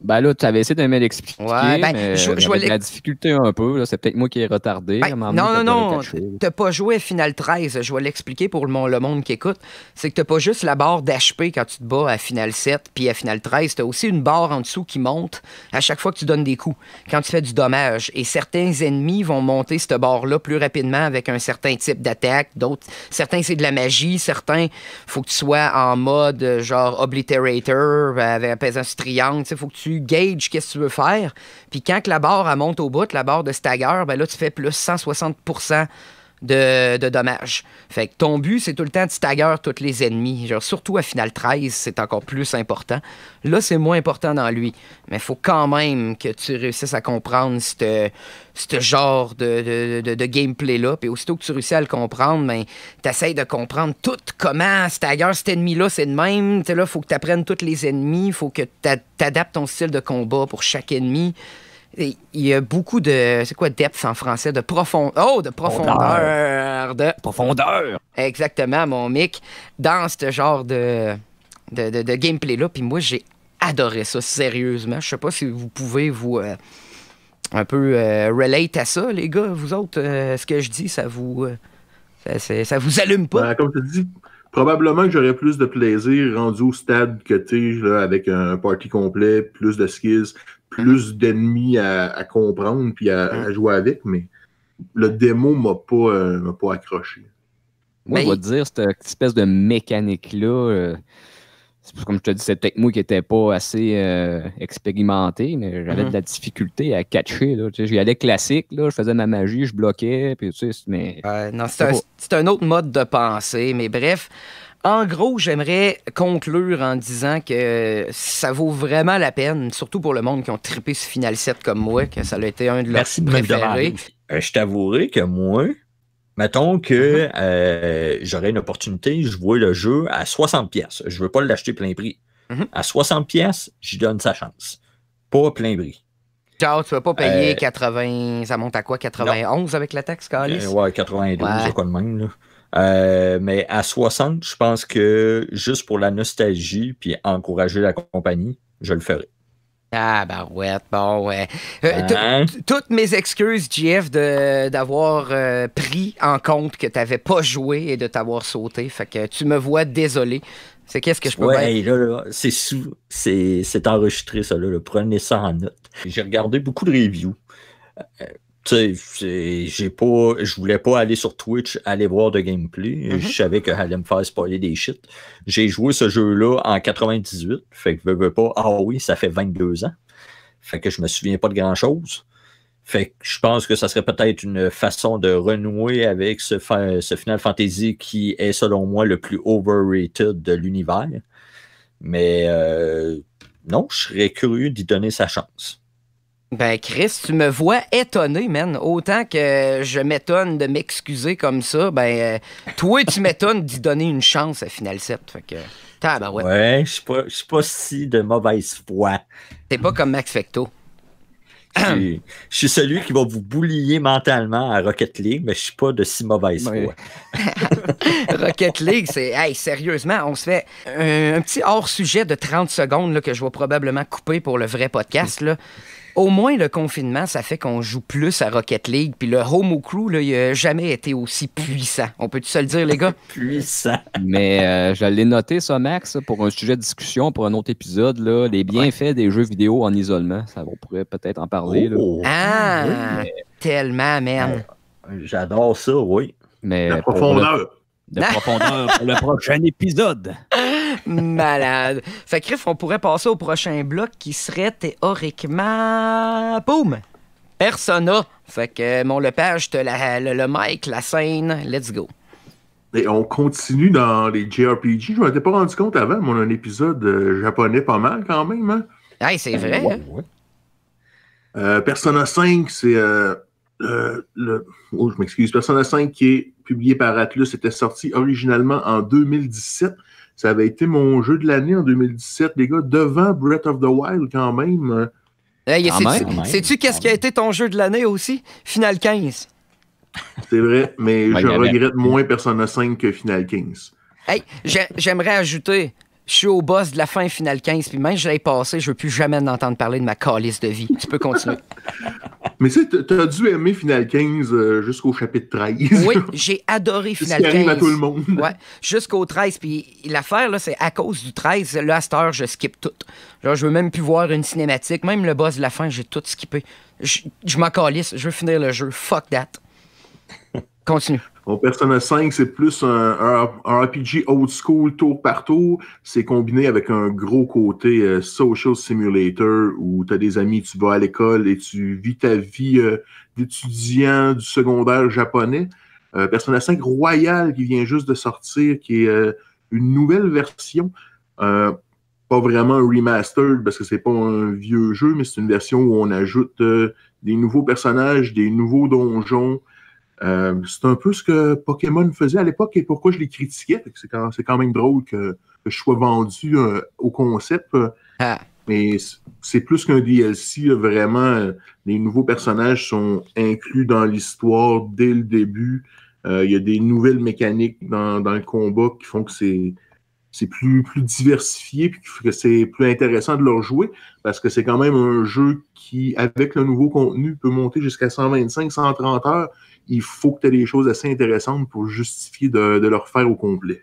[SPEAKER 4] Ben là, tu avais essayé de me l'expliquer.
[SPEAKER 1] ben, je, vois la
[SPEAKER 4] difficulté un peu. C'est peut-être moi qui ai retardé. Ben,
[SPEAKER 1] non, non, non. Tu pas joué à Final 13. Je vais l'expliquer pour le monde qui écoute. C'est que tu pas juste la barre d'HP quand tu te bats à Final 7 puis à Final 13. Tu as aussi une barre en dessous qui monte à chaque fois que tu donnes des coups, quand tu fais du dommage. Et certains ennemis vont monter cette barre-là plus rapidement avec un certain type d'attaque. D'autres, certains, c'est de la magie. Certains, faut que tu sois en mode genre obliterator, avec un pesant triangle. Il faut que tu gauge qu'est-ce que tu veux faire. Puis quand que la barre monte au bout, la barre de stagger, ben là, tu fais plus 160 de, dommages. Fait que ton but, c'est tout le temps de stagger tous les ennemis. Genre, surtout à Final 13, c'est encore plus important. Là, c'est moins important dans lui. Mais faut quand même que tu réussisses à comprendre ce genre de, gameplay-là. Puis aussitôt que tu réussis à le comprendre, ben, t'essayes de comprendre tout comment stagger cet ennemi-là, c'est le même. là, faut que tu apprennes tous les ennemis. Faut que tu t'adaptes ton style de combat pour chaque ennemi. Il y a beaucoup de. C'est quoi depth en français? De profondeur. Oh, de profondeur. Profondeur. Exactement, mon mic. Dans ce genre de, de, gameplay-là. Puis moi, j'ai adoré ça, sérieusement. Je sais pas si vous pouvez vous. Euh, un peu euh, relate à ça, les gars. Vous autres, euh, ce que je dis, ça vous.
[SPEAKER 2] Ça, vous allume pas. Ben, comme comme te dis, probablement que j'aurais plus de plaisir rendu au stade que tu avec un party complet, plus de skis » plus d'ennemis à, comprendre puis à, jouer avec, mais le démo m'a pas, euh, pas accroché. Moi, ben, va dire, cette espèce de mécanique-là,
[SPEAKER 4] euh, comme je te dis, cette peut qui n'étais pas assez euh, expérimenté, mais j'avais de mhm. la difficulté à catcher. j'y allais classique, je faisais ma magie, je bloquais,
[SPEAKER 1] puis tu sais, mais... non, c'est, un, un, autre mode de pensée, mais bref, en gros, j'aimerais conclure en disant que ça vaut vraiment la peine, surtout pour le monde qui ont trippé ce Final 7 comme moi, que ça a été un de leurs Merci préférés.
[SPEAKER 3] Euh, je t'avouerai que moi, mettons que mm-hmm. euh, j'aurais une opportunité, je vois le jeu à 60 pièces. Je veux pas l'acheter plein prix. Mm-hmm. À 60 pièces, j'y donne sa chance. Pas plein prix.
[SPEAKER 1] Genre, tu vas pas payer 80, euh, ça monte à quoi, 91 avec la taxe, Calis? ouais,
[SPEAKER 3] 92, c'est quoi de même, euh, mais à 60, je pense que juste pour la nostalgie puis encourager la compagnie, je le ferai.
[SPEAKER 1] Ah, ouais, bon, ouais. Euh, hein? Toutes mes excuses, JF, d'avoir euh, pris en compte que tu n'avais pas joué et de t'avoir sauté. Fait que tu me vois désolé. C'est qu'est-ce que je peux ouais,
[SPEAKER 3] là, là c'est sous, c'est enregistré, ça, là, Prenez ça en note. J'ai regardé beaucoup de reviews tu j'ai pas, je voulais pas aller sur Twitch, aller voir de gameplay. Mm-hmm. Je savais que allait me faire spoiler des shit. J'ai joué ce jeu-là en 98. Fait que je veux pas. Ah oui, ça fait 22 ans. Fait que je me souviens pas de grand-chose. Fait que je pense que ça serait peut-être une façon de renouer avec ce, Final Fantasy qui est, selon moi, le plus overrated de l'univers. Mais euh, non, je serais curieux d'y donner sa chance.
[SPEAKER 1] Ben, Chris, tu me vois étonné, man. Autant que je m'étonne de m'excuser comme ça, ben, euh, toi, tu m'étonnes d'y donner une chance à Final 7. Fait que,
[SPEAKER 3] ouais. je suis pas, si de mauvaise foi. T'es pas comme Max Fecto. Je suis celui qui va vous boulier mentalement à Rocket League, mais je suis pas de si mauvaise foi.
[SPEAKER 1] Rocket League, c'est. sérieusement, on se fait un, petit hors-sujet de 30 secondes là, que je vais probablement couper pour le vrai podcast. Là au moins le confinement, ça fait qu'on joue plus à Rocket League. Puis le Homo Crew, il n'a jamais été aussi puissant. On peut-tu se le dire, les gars? puissant.
[SPEAKER 4] Mais j'allais euh, je l'ai noté, ça, Max, pour un sujet de discussion, pour un autre épisode, là, les bienfaits des jeux vidéo en isolement. Ça, on pourrait peut-être en parler. Oh! Ah,
[SPEAKER 1] tellement, merde.
[SPEAKER 3] J'adore ça, oui. Mais
[SPEAKER 4] profondeur.
[SPEAKER 1] De profondeur
[SPEAKER 3] pour le prochain épisode.
[SPEAKER 1] Malade. Fait que, Riff, on pourrait passer au prochain bloc qui serait théoriquement. Boum! Persona. Fait que, mon Lepage, te la, le, le mic, la scène, let's go.
[SPEAKER 2] Et on continue dans les JRPG. Je m'en étais pas rendu compte avant, mais on a un épisode euh, japonais pas mal quand même. Hein? c'est euh, vrai. Hein? Euh, Persona 5, c'est. Oh, je m'excuse. Persona 5 qui est publié par Atlus était sorti originalement en 2017. Ça avait été mon jeu de l'année en 2017, les gars, devant Breath of the Wild quand même. Sais-tu
[SPEAKER 1] qu'est-ce qui a été ton jeu de l'année aussi? Final 15.
[SPEAKER 2] C'est vrai, mais je regrette moins Persona 5 que Final 15.
[SPEAKER 1] Hey, j'aimerais ajouter, je suis au boss de la fin Final 15, puis même je l'ai passé, je ne veux plus jamais entendre parler de ma
[SPEAKER 2] calice de vie. Tu peux continuer. Mais tu as dû aimer Final 15 euh, jusqu'au chapitre 13. Oui,
[SPEAKER 1] j'ai adoré Final 15. Ce qui arrive à tout le monde.
[SPEAKER 2] Ouais, jusqu'au 13. Puis
[SPEAKER 1] l'affaire, là, c'est à cause du 13, là, à cette heure, je skip tout. Genre, je veux même plus voir une cinématique. Même le boss de la fin, j'ai tout skippé. Je, je m'en calisse. Je veux finir le jeu. Fuck that.
[SPEAKER 2] Continue. Persona 5, c'est plus un, RPG old school, tour par tour. C'est combiné avec un gros côté euh, social simulator où tu as des amis, tu vas à l'école et tu vis ta vie euh, d'étudiant du secondaire japonais. Euh, Persona 5 Royal qui vient juste de sortir, qui est une nouvelle version. pas vraiment un remastered parce que c'est pas un vieux jeu, mais c'est une version où on ajoute des nouveaux personnages, des nouveaux donjons. Euh, c'est un peu ce que Pokémon faisait à l'époque et pourquoi je les critiquais. C'est quand, même drôle que, je sois vendu euh, au concept. Euh. Ah. Mais c'est plus qu'un DLC, vraiment. les nouveaux personnages sont inclus dans l'histoire dès le début. Il y a des nouvelles mécaniques dans, le combat qui font que c'est plus, plus diversifié et que c'est plus intéressant de leur jouer parce que c'est quand même un jeu qui, avec le nouveau contenu, peut monter jusqu'à 125-130 heures il faut que tu aies des choses assez intéressantes pour justifier de, le refaire au complet.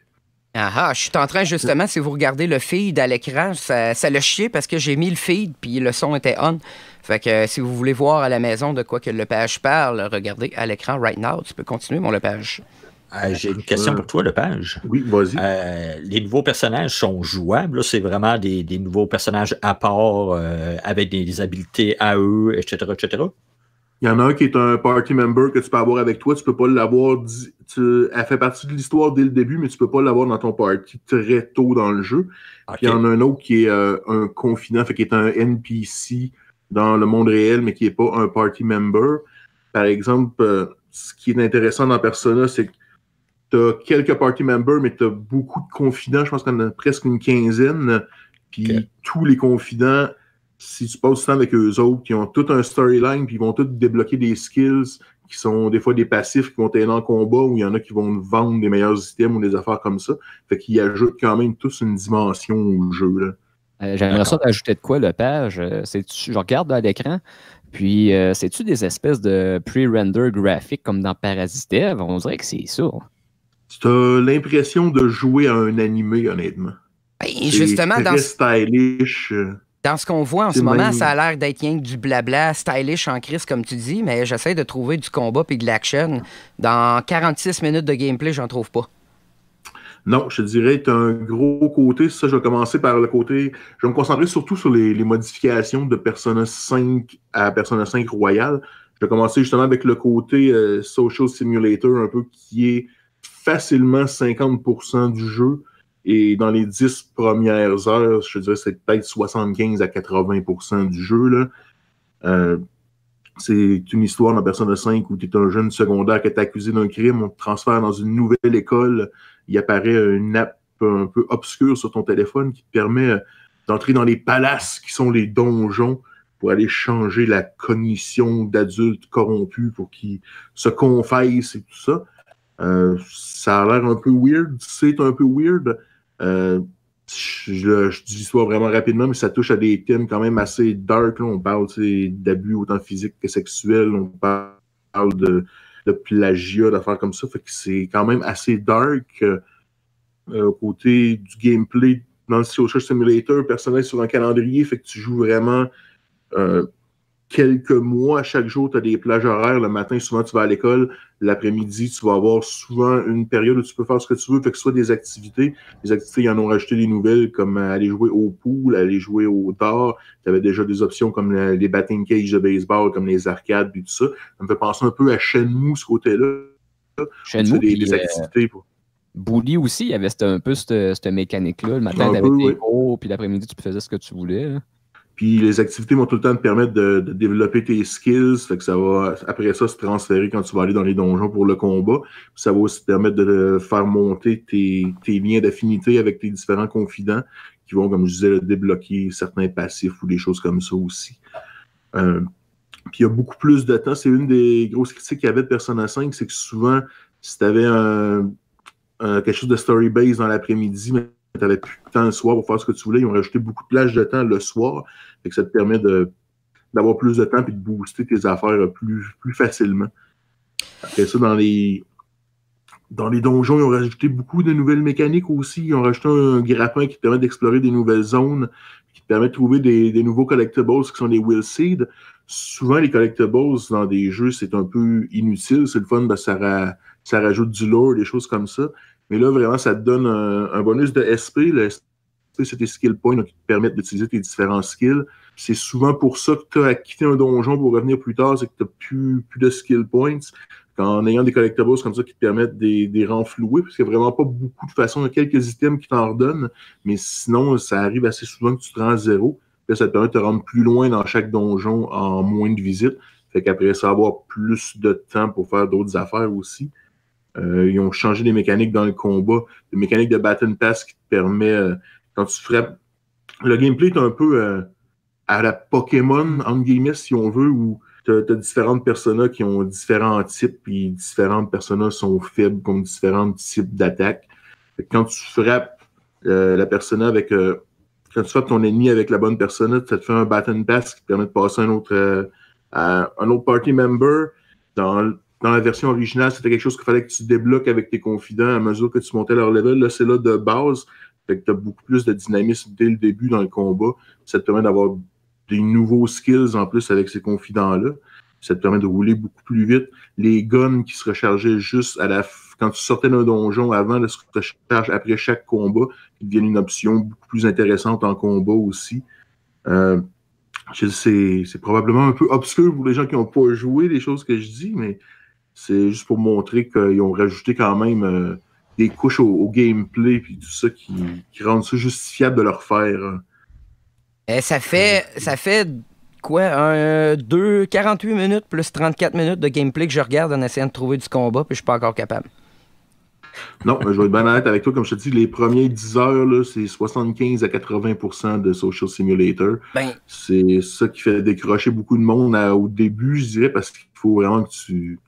[SPEAKER 2] Ah, ah je suis en
[SPEAKER 1] train justement, si vous regardez le feed à l'écran, ça, ça le chier parce que j'ai mis le feed puis le son était on. Fait que euh, si vous voulez voir à la maison de quoi que le Lepage parle, regardez à l'écran right now. Tu peux continuer, mon Lepage.
[SPEAKER 3] Euh, j'ai une question pour toi, Lepage. Oui, vas-y. Euh, les nouveaux personnages sont jouables. C'est vraiment des, nouveaux personnages à part avec des, des,
[SPEAKER 2] habiletés à eux, etc. etc. Il y en a un qui est un party member que tu peux avoir avec toi. Tu peux pas l'avoir. Tu, elle fait partie de l'histoire dès le début, mais tu peux pas l'avoir dans ton party très tôt dans le jeu. Puis il y en a un autre qui est euh, un confident, fait qui est un NPC dans le monde réel, mais qui est pas un party member. Par exemple, euh, ce qui est intéressant dans Persona, c'est que tu as quelques party members, mais tu as beaucoup de confidents. Je pense qu'on a presque une quinzaine. Puis tous les confidents si tu passes du temps avec eux autres, qui ont tout un storyline, puis ils vont tous débloquer des skills qui sont des fois des passifs qui vont t'aider en combat, ou il y en a qui vont vendre des meilleurs items ou des affaires comme ça. Fait qu'ils ajoutent quand même tous une dimension au jeu. Euh, J'aimerais ça d'ajouter de quoi, le page? Euh, je
[SPEAKER 4] regarde à l'écran, puis euh, c'est-tu des espèces de pre-render graphique comme dans
[SPEAKER 2] Parasite On dirait que c'est ça. Tu as l'impression de jouer à un animé, honnêtement. Ben, justement, très dans... stylish. Euh. Dans ce qu'on voit en ce moment, ça a
[SPEAKER 1] l'air d'être rien que du blabla, stylish en crise, comme tu dis, mais j'essaie de trouver du combat et de l'action. Dans 46 minutes de gameplay, j'en trouve pas.
[SPEAKER 2] Non, je dirais que un gros côté. Ça, je vais commencer par le côté. Je vais me concentrer surtout sur les, modifications de Persona 5 à Persona 5 Royal. Je vais commencer justement avec le côté euh, Social Simulator, un peu qui est facilement 50% du jeu. Et dans les dix premières heures, je dirais c'est peut-être 75 à 80 du jeu. Là. Euh, c'est une histoire dans de 5 où tu es un jeune secondaire qui est accusé d'un crime, on te transfère dans une nouvelle école, il apparaît une app un peu obscure sur ton téléphone qui te permet euh, d'entrer dans les palaces qui sont les donjons pour aller changer la cognition d'adultes corrompus pour qu'ils se confessent et tout ça. Euh, ça a l'air un peu weird, c'est un peu weird, euh, je, je, dis l'histoire vraiment rapidement, mais ça touche à des thèmes quand même assez dark. On parle d'abus autant physiques que sexuels. On parle de, de plagiat, d'affaires comme ça. Fait que c'est quand même assez dark euh, euh côté du gameplay. Dans le Social Simulator, personnel sur un calendrier, fait que tu joues vraiment euh, quelques mois, chaque jour, tu as des plages horaires. Le matin, souvent, tu vas à l'école. L'après-midi, tu vas avoir souvent une période où tu peux faire ce que tu veux. Fait que ce soit des activités. Les activités, ils en ont rajouté des nouvelles, comme aller jouer au pool, aller jouer au dard. Tu avais déjà des options comme les batting cages de baseball, comme les arcades, puis tout ça. Ça me fait penser un peu à Shenmue, ce côté-là. Shenmue, des, euh, activités.
[SPEAKER 4] pour... Bully aussi, il y avait un peu cette,
[SPEAKER 2] mécanique-là. Le matin, tu avais des hauts, puis l'après-midi, tu faisais ce que tu voulais. Puis les activités vont tout le temps te permettre de, développer tes skills. Fait que ça va, après ça, se transférer quand tu vas aller dans les donjons pour le combat. ça va aussi te permettre de faire monter tes, liens d'affinité avec tes différents confidents qui vont, comme je disais, débloquer certains passifs ou des choses comme ça aussi. Euh, puis il y a beaucoup plus de temps. C'est une des grosses critiques qu'il y avait de Persona 5, c'est que souvent, si tu avais un, quelque chose de story-based dans l'après-midi, tu n'avais plus de temps le soir pour faire ce que tu voulais. Ils ont rajouté beaucoup de plages de temps le soir. et que ça te permet d'avoir plus de temps et de booster tes affaires plus, plus facilement. Après ça, dans les, dans les donjons, ils ont rajouté beaucoup de nouvelles mécaniques aussi. Ils ont rajouté un grappin qui te permet d'explorer des nouvelles zones, qui te permet de trouver des, nouveaux collectibles qui sont les Will Seed. Souvent, les collectibles dans des jeux, c'est un peu inutile. C'est le fun, de ben, ça, ça rajoute du lore, des choses comme ça. Mais là, vraiment, ça te donne un, bonus de SP. Le SP, c'est tes skill points qui te permettent d'utiliser tes différents skills. C'est souvent pour ça que tu as quitté un donjon pour revenir plus tard, c'est que tu n'as plus, de skill points. En ayant des collectibles comme ça qui te permettent des, des renflouer, parce qu'il n'y a vraiment pas beaucoup de façons, il y a quelques items qui t'en redonnent, mais sinon, ça arrive assez souvent que tu te rends à zéro. ça te permet de te rendre plus loin dans chaque donjon en moins de visites. Fait qu'après ça, avoir plus de temps pour faire d'autres affaires aussi. Euh, ils ont changé les mécaniques dans le combat, les mécaniques de Baton Pass qui te permet, euh, quand tu frappes, le gameplay est un peu euh, à la Pokémon, en guillemets, si on veut, où tu as, différentes personas qui ont différents types, puis différentes personas sont faibles comme différents types d'attaques. Quand tu frappes la persona avec. Euh, ton ennemi avec la bonne persona, ça te fait un baton pass qui te permet de passer un autre, un autre party member. Dans dans la version originale, c'était quelque chose qu'il fallait que tu débloques avec tes confidents à mesure que tu montais leur level. Là, c'est là de base. Fait que tu as beaucoup plus de dynamisme dès le début dans le combat. Ça te permet d'avoir des nouveaux skills en plus avec ces confidents-là. Ça te permet de rouler beaucoup plus vite. Les guns qui se rechargeaient juste à la quand tu sortais d'un donjon avant, là, se recharger après chaque combat, qui deviennent une option beaucoup plus intéressante en combat aussi. Euh, c'est probablement un peu obscur pour les gens qui n'ont pas joué les choses que je dis, mais c'est juste pour montrer qu'ils ont rajouté quand même euh, des couches au, gameplay puis tout ça qui, rend rendent ça justifiable de le refaire. Et hein.
[SPEAKER 1] eh, ça fait ça fait quoi? Un, deux, 48 minutes plus 34 minutes de gameplay que je regarde en essayant de trouver du combat, puis je suis pas encore capable.
[SPEAKER 2] Non, je vais être bien honnête avec toi. Comme je te dis, les premiers 10 heures, c'est 75 à 80 de Social Simulator. Ben. c'est ça qui fait décrocher beaucoup de monde au début, je dirais, parce qu'il faut vraiment que tu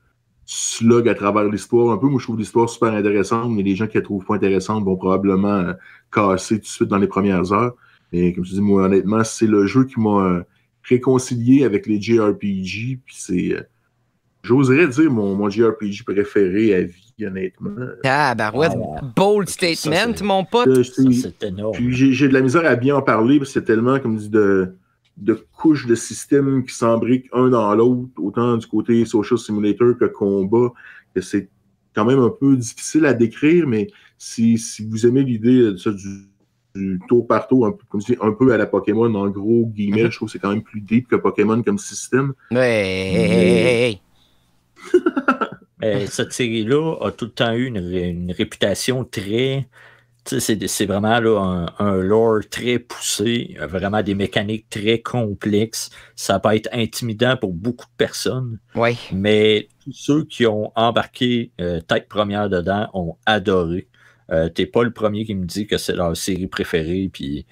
[SPEAKER 2] slug à travers l'histoire. Un peu, moi, je trouve l'histoire super intéressante, mais les gens qui la trouvent pas intéressante vont probablement euh, casser tout de suite dans les premières heures. Mais comme je dis, moi, honnêtement, c'est le jeu qui m'a euh, réconcilié avec les JRPG, puis c'est... Euh, j'oserais dire mon, JRPG préféré à vie, honnêtement. Ah, bah ouais,
[SPEAKER 1] bold statement, mon pote.
[SPEAKER 2] c'est énorme. Puis j'ai de la misère à bien en parler, parce que c'est tellement, comme dit, de de couches de systèmes qui s'embriquent un dans l'autre, autant du côté Social Simulator que combat, que c'est quand même un peu difficile à décrire, mais si, vous aimez l'idée du, tour par tour, un peu, comme un peu à la Pokémon, en gros guillemets, mhm. je trouve que c'est quand même plus deep que Pokémon comme système. Ouais. Mais... Euh,
[SPEAKER 3] cette série-là a tout le temps eu une réputation très c'est vraiment un, lore très poussé, euh, vraiment des mécaniques très complexes. Ça peut être intimidant pour beaucoup de personnes. Oui. Mais tous ceux qui ont embarqué euh, tête première dedans ont adoré. Euh, t'es pas le premier qui me dit que c'est leur série préférée. Puis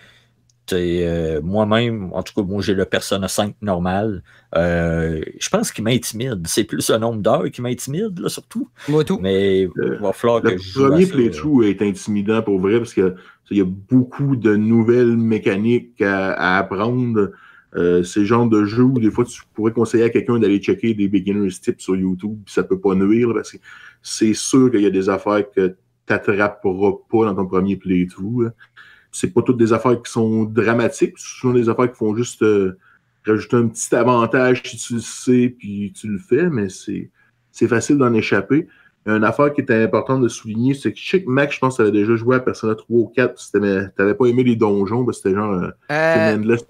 [SPEAKER 3] euh, moi-même, en tout cas, moi j'ai le Persona 5 normal. Euh, je pense qu'il m'intimide. C'est plus le nombre d'heures qui m'intimide, surtout.
[SPEAKER 2] Mais le, euh, il va falloir premier playthrough est intimidant pour vrai parce qu'il y a beaucoup de nouvelles mécaniques à, apprendre. Euh, c'est le genre de jeu où des fois tu pourrais conseiller à quelqu'un d'aller checker des beginners tips sur YouTube, ça peut pas nuire parce que c'est sûr qu'il y a des affaires que tu n'attraperas pas dans ton premier playthrough. Hein c'est pas toutes des affaires qui sont dramatiques, ce sont des affaires qui font juste euh, rajouter un petit avantage si tu le sais puis tu le fais, mais c'est, c'est facile d'en échapper. Une affaire qui était importante de souligner, c'est que Chick Mac, je pense, avait déjà joué à Persona 3 ou 4, t'avais pas aimé les donjons, parce que c'était genre euh, euh, endless.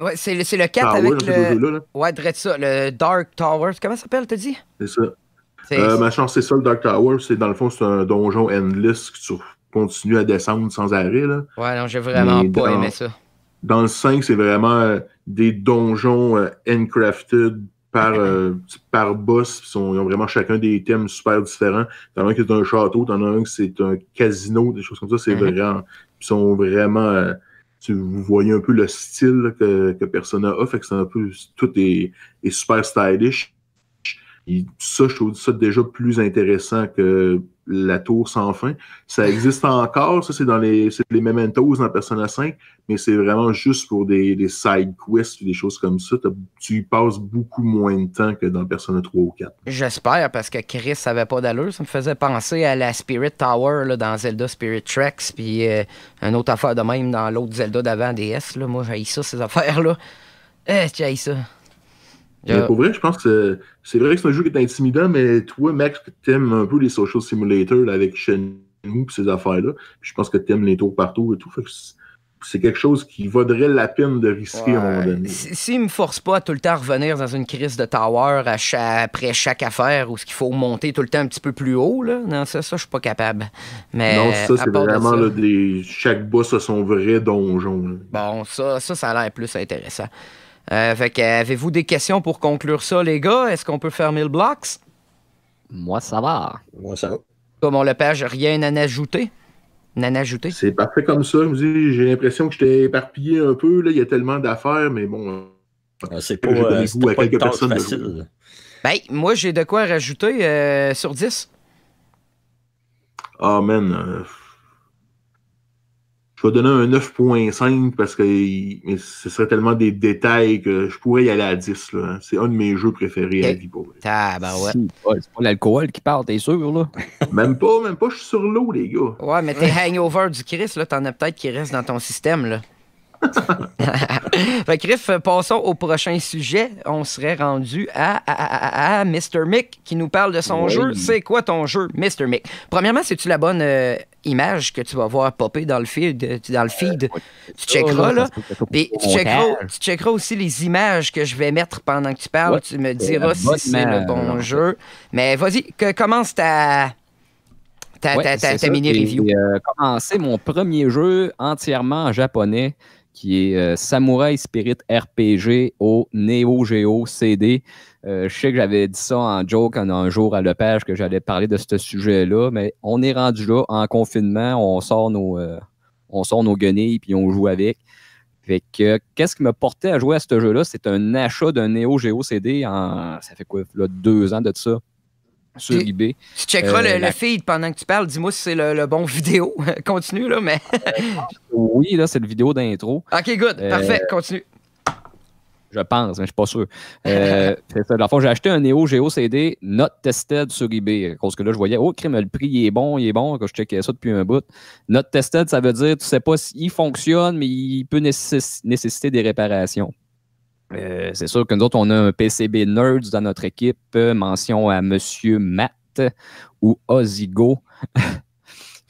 [SPEAKER 1] Ouais, c'est le, c'est le 4 avec hein, le. Ouais, là. ça, le Dark Tower. Comment ça s'appelle, t'as dit?
[SPEAKER 2] C'est ça. ma chance, c'est ça, le Dark Tower. C'est, dans le fond, c'est un donjon endless que tu continue à descendre sans arrêt.
[SPEAKER 1] Ouais, non, j'ai vraiment pas aimé ça.
[SPEAKER 2] Dans le 5, c'est vraiment euh, des donjons euh, handcrafted par, euh, par boss. Ils, ont vraiment chacun des thèmes super différents. T'en as un qui est un château, t'en as un qui c'est un casino, des choses comme ça. C'est mhm. vraiment. Ils sont vraiment. Tu, vous voyez un peu le style que, que, Persona a, fait que c'est un peu. Tout est, super stylish. ça, je trouve ça déjà plus intéressant que la tour sans fin. Ça existe encore, ça c'est dans les, les mementos dans Persona 5, mais c'est vraiment juste pour des, side quests des choses comme ça. Tu y passes beaucoup moins de temps que dans Persona 3 ou 4.
[SPEAKER 1] J'espère, parce que Chris n'avait pas d'allure. Ça me faisait penser à la Spirit Tower dans Zelda Spirit Tracks, puis un euh, une autre affaire de même dans l'autre Zelda d'avant DS. Là. Moi, j'ai ça, ces affaires-là. Eh, j'ai ça.
[SPEAKER 2] Mais pour vrai, je pense que c'est vrai que c'est un jeu qui est intimidant, mais toi, Max, aimes un peu les social simulators avec Shenmue et ces affaires-là. Je pense que tu aimes les tours partout et tout. c'est quelque chose qui vaudrait la peine de risquer à un moment donné.
[SPEAKER 1] S'il me force pas à tout le temps revenir dans une crise de tower après chaque affaire ou ce qu'il faut monter tout le temps un petit peu plus haut, là, non, ça, ça je suis pas capable. Mais non, ça, c'est vraiment
[SPEAKER 2] chaque boss a son vrai donjon.
[SPEAKER 1] Bon, ça, ça, ça a l'air plus intéressant. Euh, avez-vous des questions pour conclure ça, les gars? Est-ce qu'on peut fermer le blocks? Moi, ça va. Moi, ça va. Comme on le page, rien à ajouter.
[SPEAKER 2] N'en ajouter. C'est parfait comme ça. j'ai l'impression que je t'ai éparpillé un peu. Là. Il y a tellement d'affaires, mais bon. Euh, euh, c'est pas, ben,
[SPEAKER 1] moi, j'ai de quoi rajouter sur 10.
[SPEAKER 2] Amen. Ah, je vais donner un 9.5 parce que ce serait tellement des détails que je pourrais y aller à 10. Hein. C'est un de mes jeux préférés à à vie ouais. C'est pas, l'alcool qui part, t'es sûr, là? même pas, même pas, je suis sur l'eau, les gars. Ouais, mais t'es
[SPEAKER 1] hangover du Chris, là, t'en as peut-être qui reste dans ton système, là. fait passons au prochain sujet. On serait rendu à, Mr. Mick qui nous parle de son jeu. C'est quoi ton jeu, Mr. Mick? Premièrement, c'est-tu la bonne euh, image que tu vas voir popper dans le feed? Dans le feed? Euh, tu checkeras, oh, là. tu checkeras, aussi les images que je vais mettre pendant que tu parles. tu me diras si c'est le bon jeu. Mais vas-y, commence ta ta, mini-review. J'ai
[SPEAKER 4] euh, mon premier jeu entièrement en japonais qui est euh, Samouraï Spirit RPG au Neo Geo CD. Euh, je sais que j'avais dit ça en joke un jour à Lepage que j'allais parler de ce sujet-là, mais on est rendu là en confinement, on sort nos, euh, on sort nos guenilles puis on joue avec. Fait qu'est-ce qui me portait à jouer à ce jeu-là? C'est un achat d'un Neo Geo CD en, ça fait quoi, deux ans de ça? sur eBay. Tu checkeras le, euh,
[SPEAKER 1] feed pendant que tu parles. Dis-moi si c'est le, bon vidéo. continue, là, mais...
[SPEAKER 4] oui, là, c'est le vidéo d'intro.
[SPEAKER 1] OK, good. Euh, Parfait. Continue.
[SPEAKER 4] Je pense, mais je ne suis pas sûr. Euh, j'ai acheté un Neo Geo CD not tested sur eBay. Parce que là, je voyais, oh, crime, le prix est bon, il est bon, Quand je checkais ça depuis un bout. Not tested, ça veut dire, tu ne sais pas s'il fonctionne, mais il peut nécessiter des réparations. Euh, c'est sûr que nous autres, on a un PCB Nerds dans notre équipe. Euh, mention à Monsieur Matt ou Ozigo.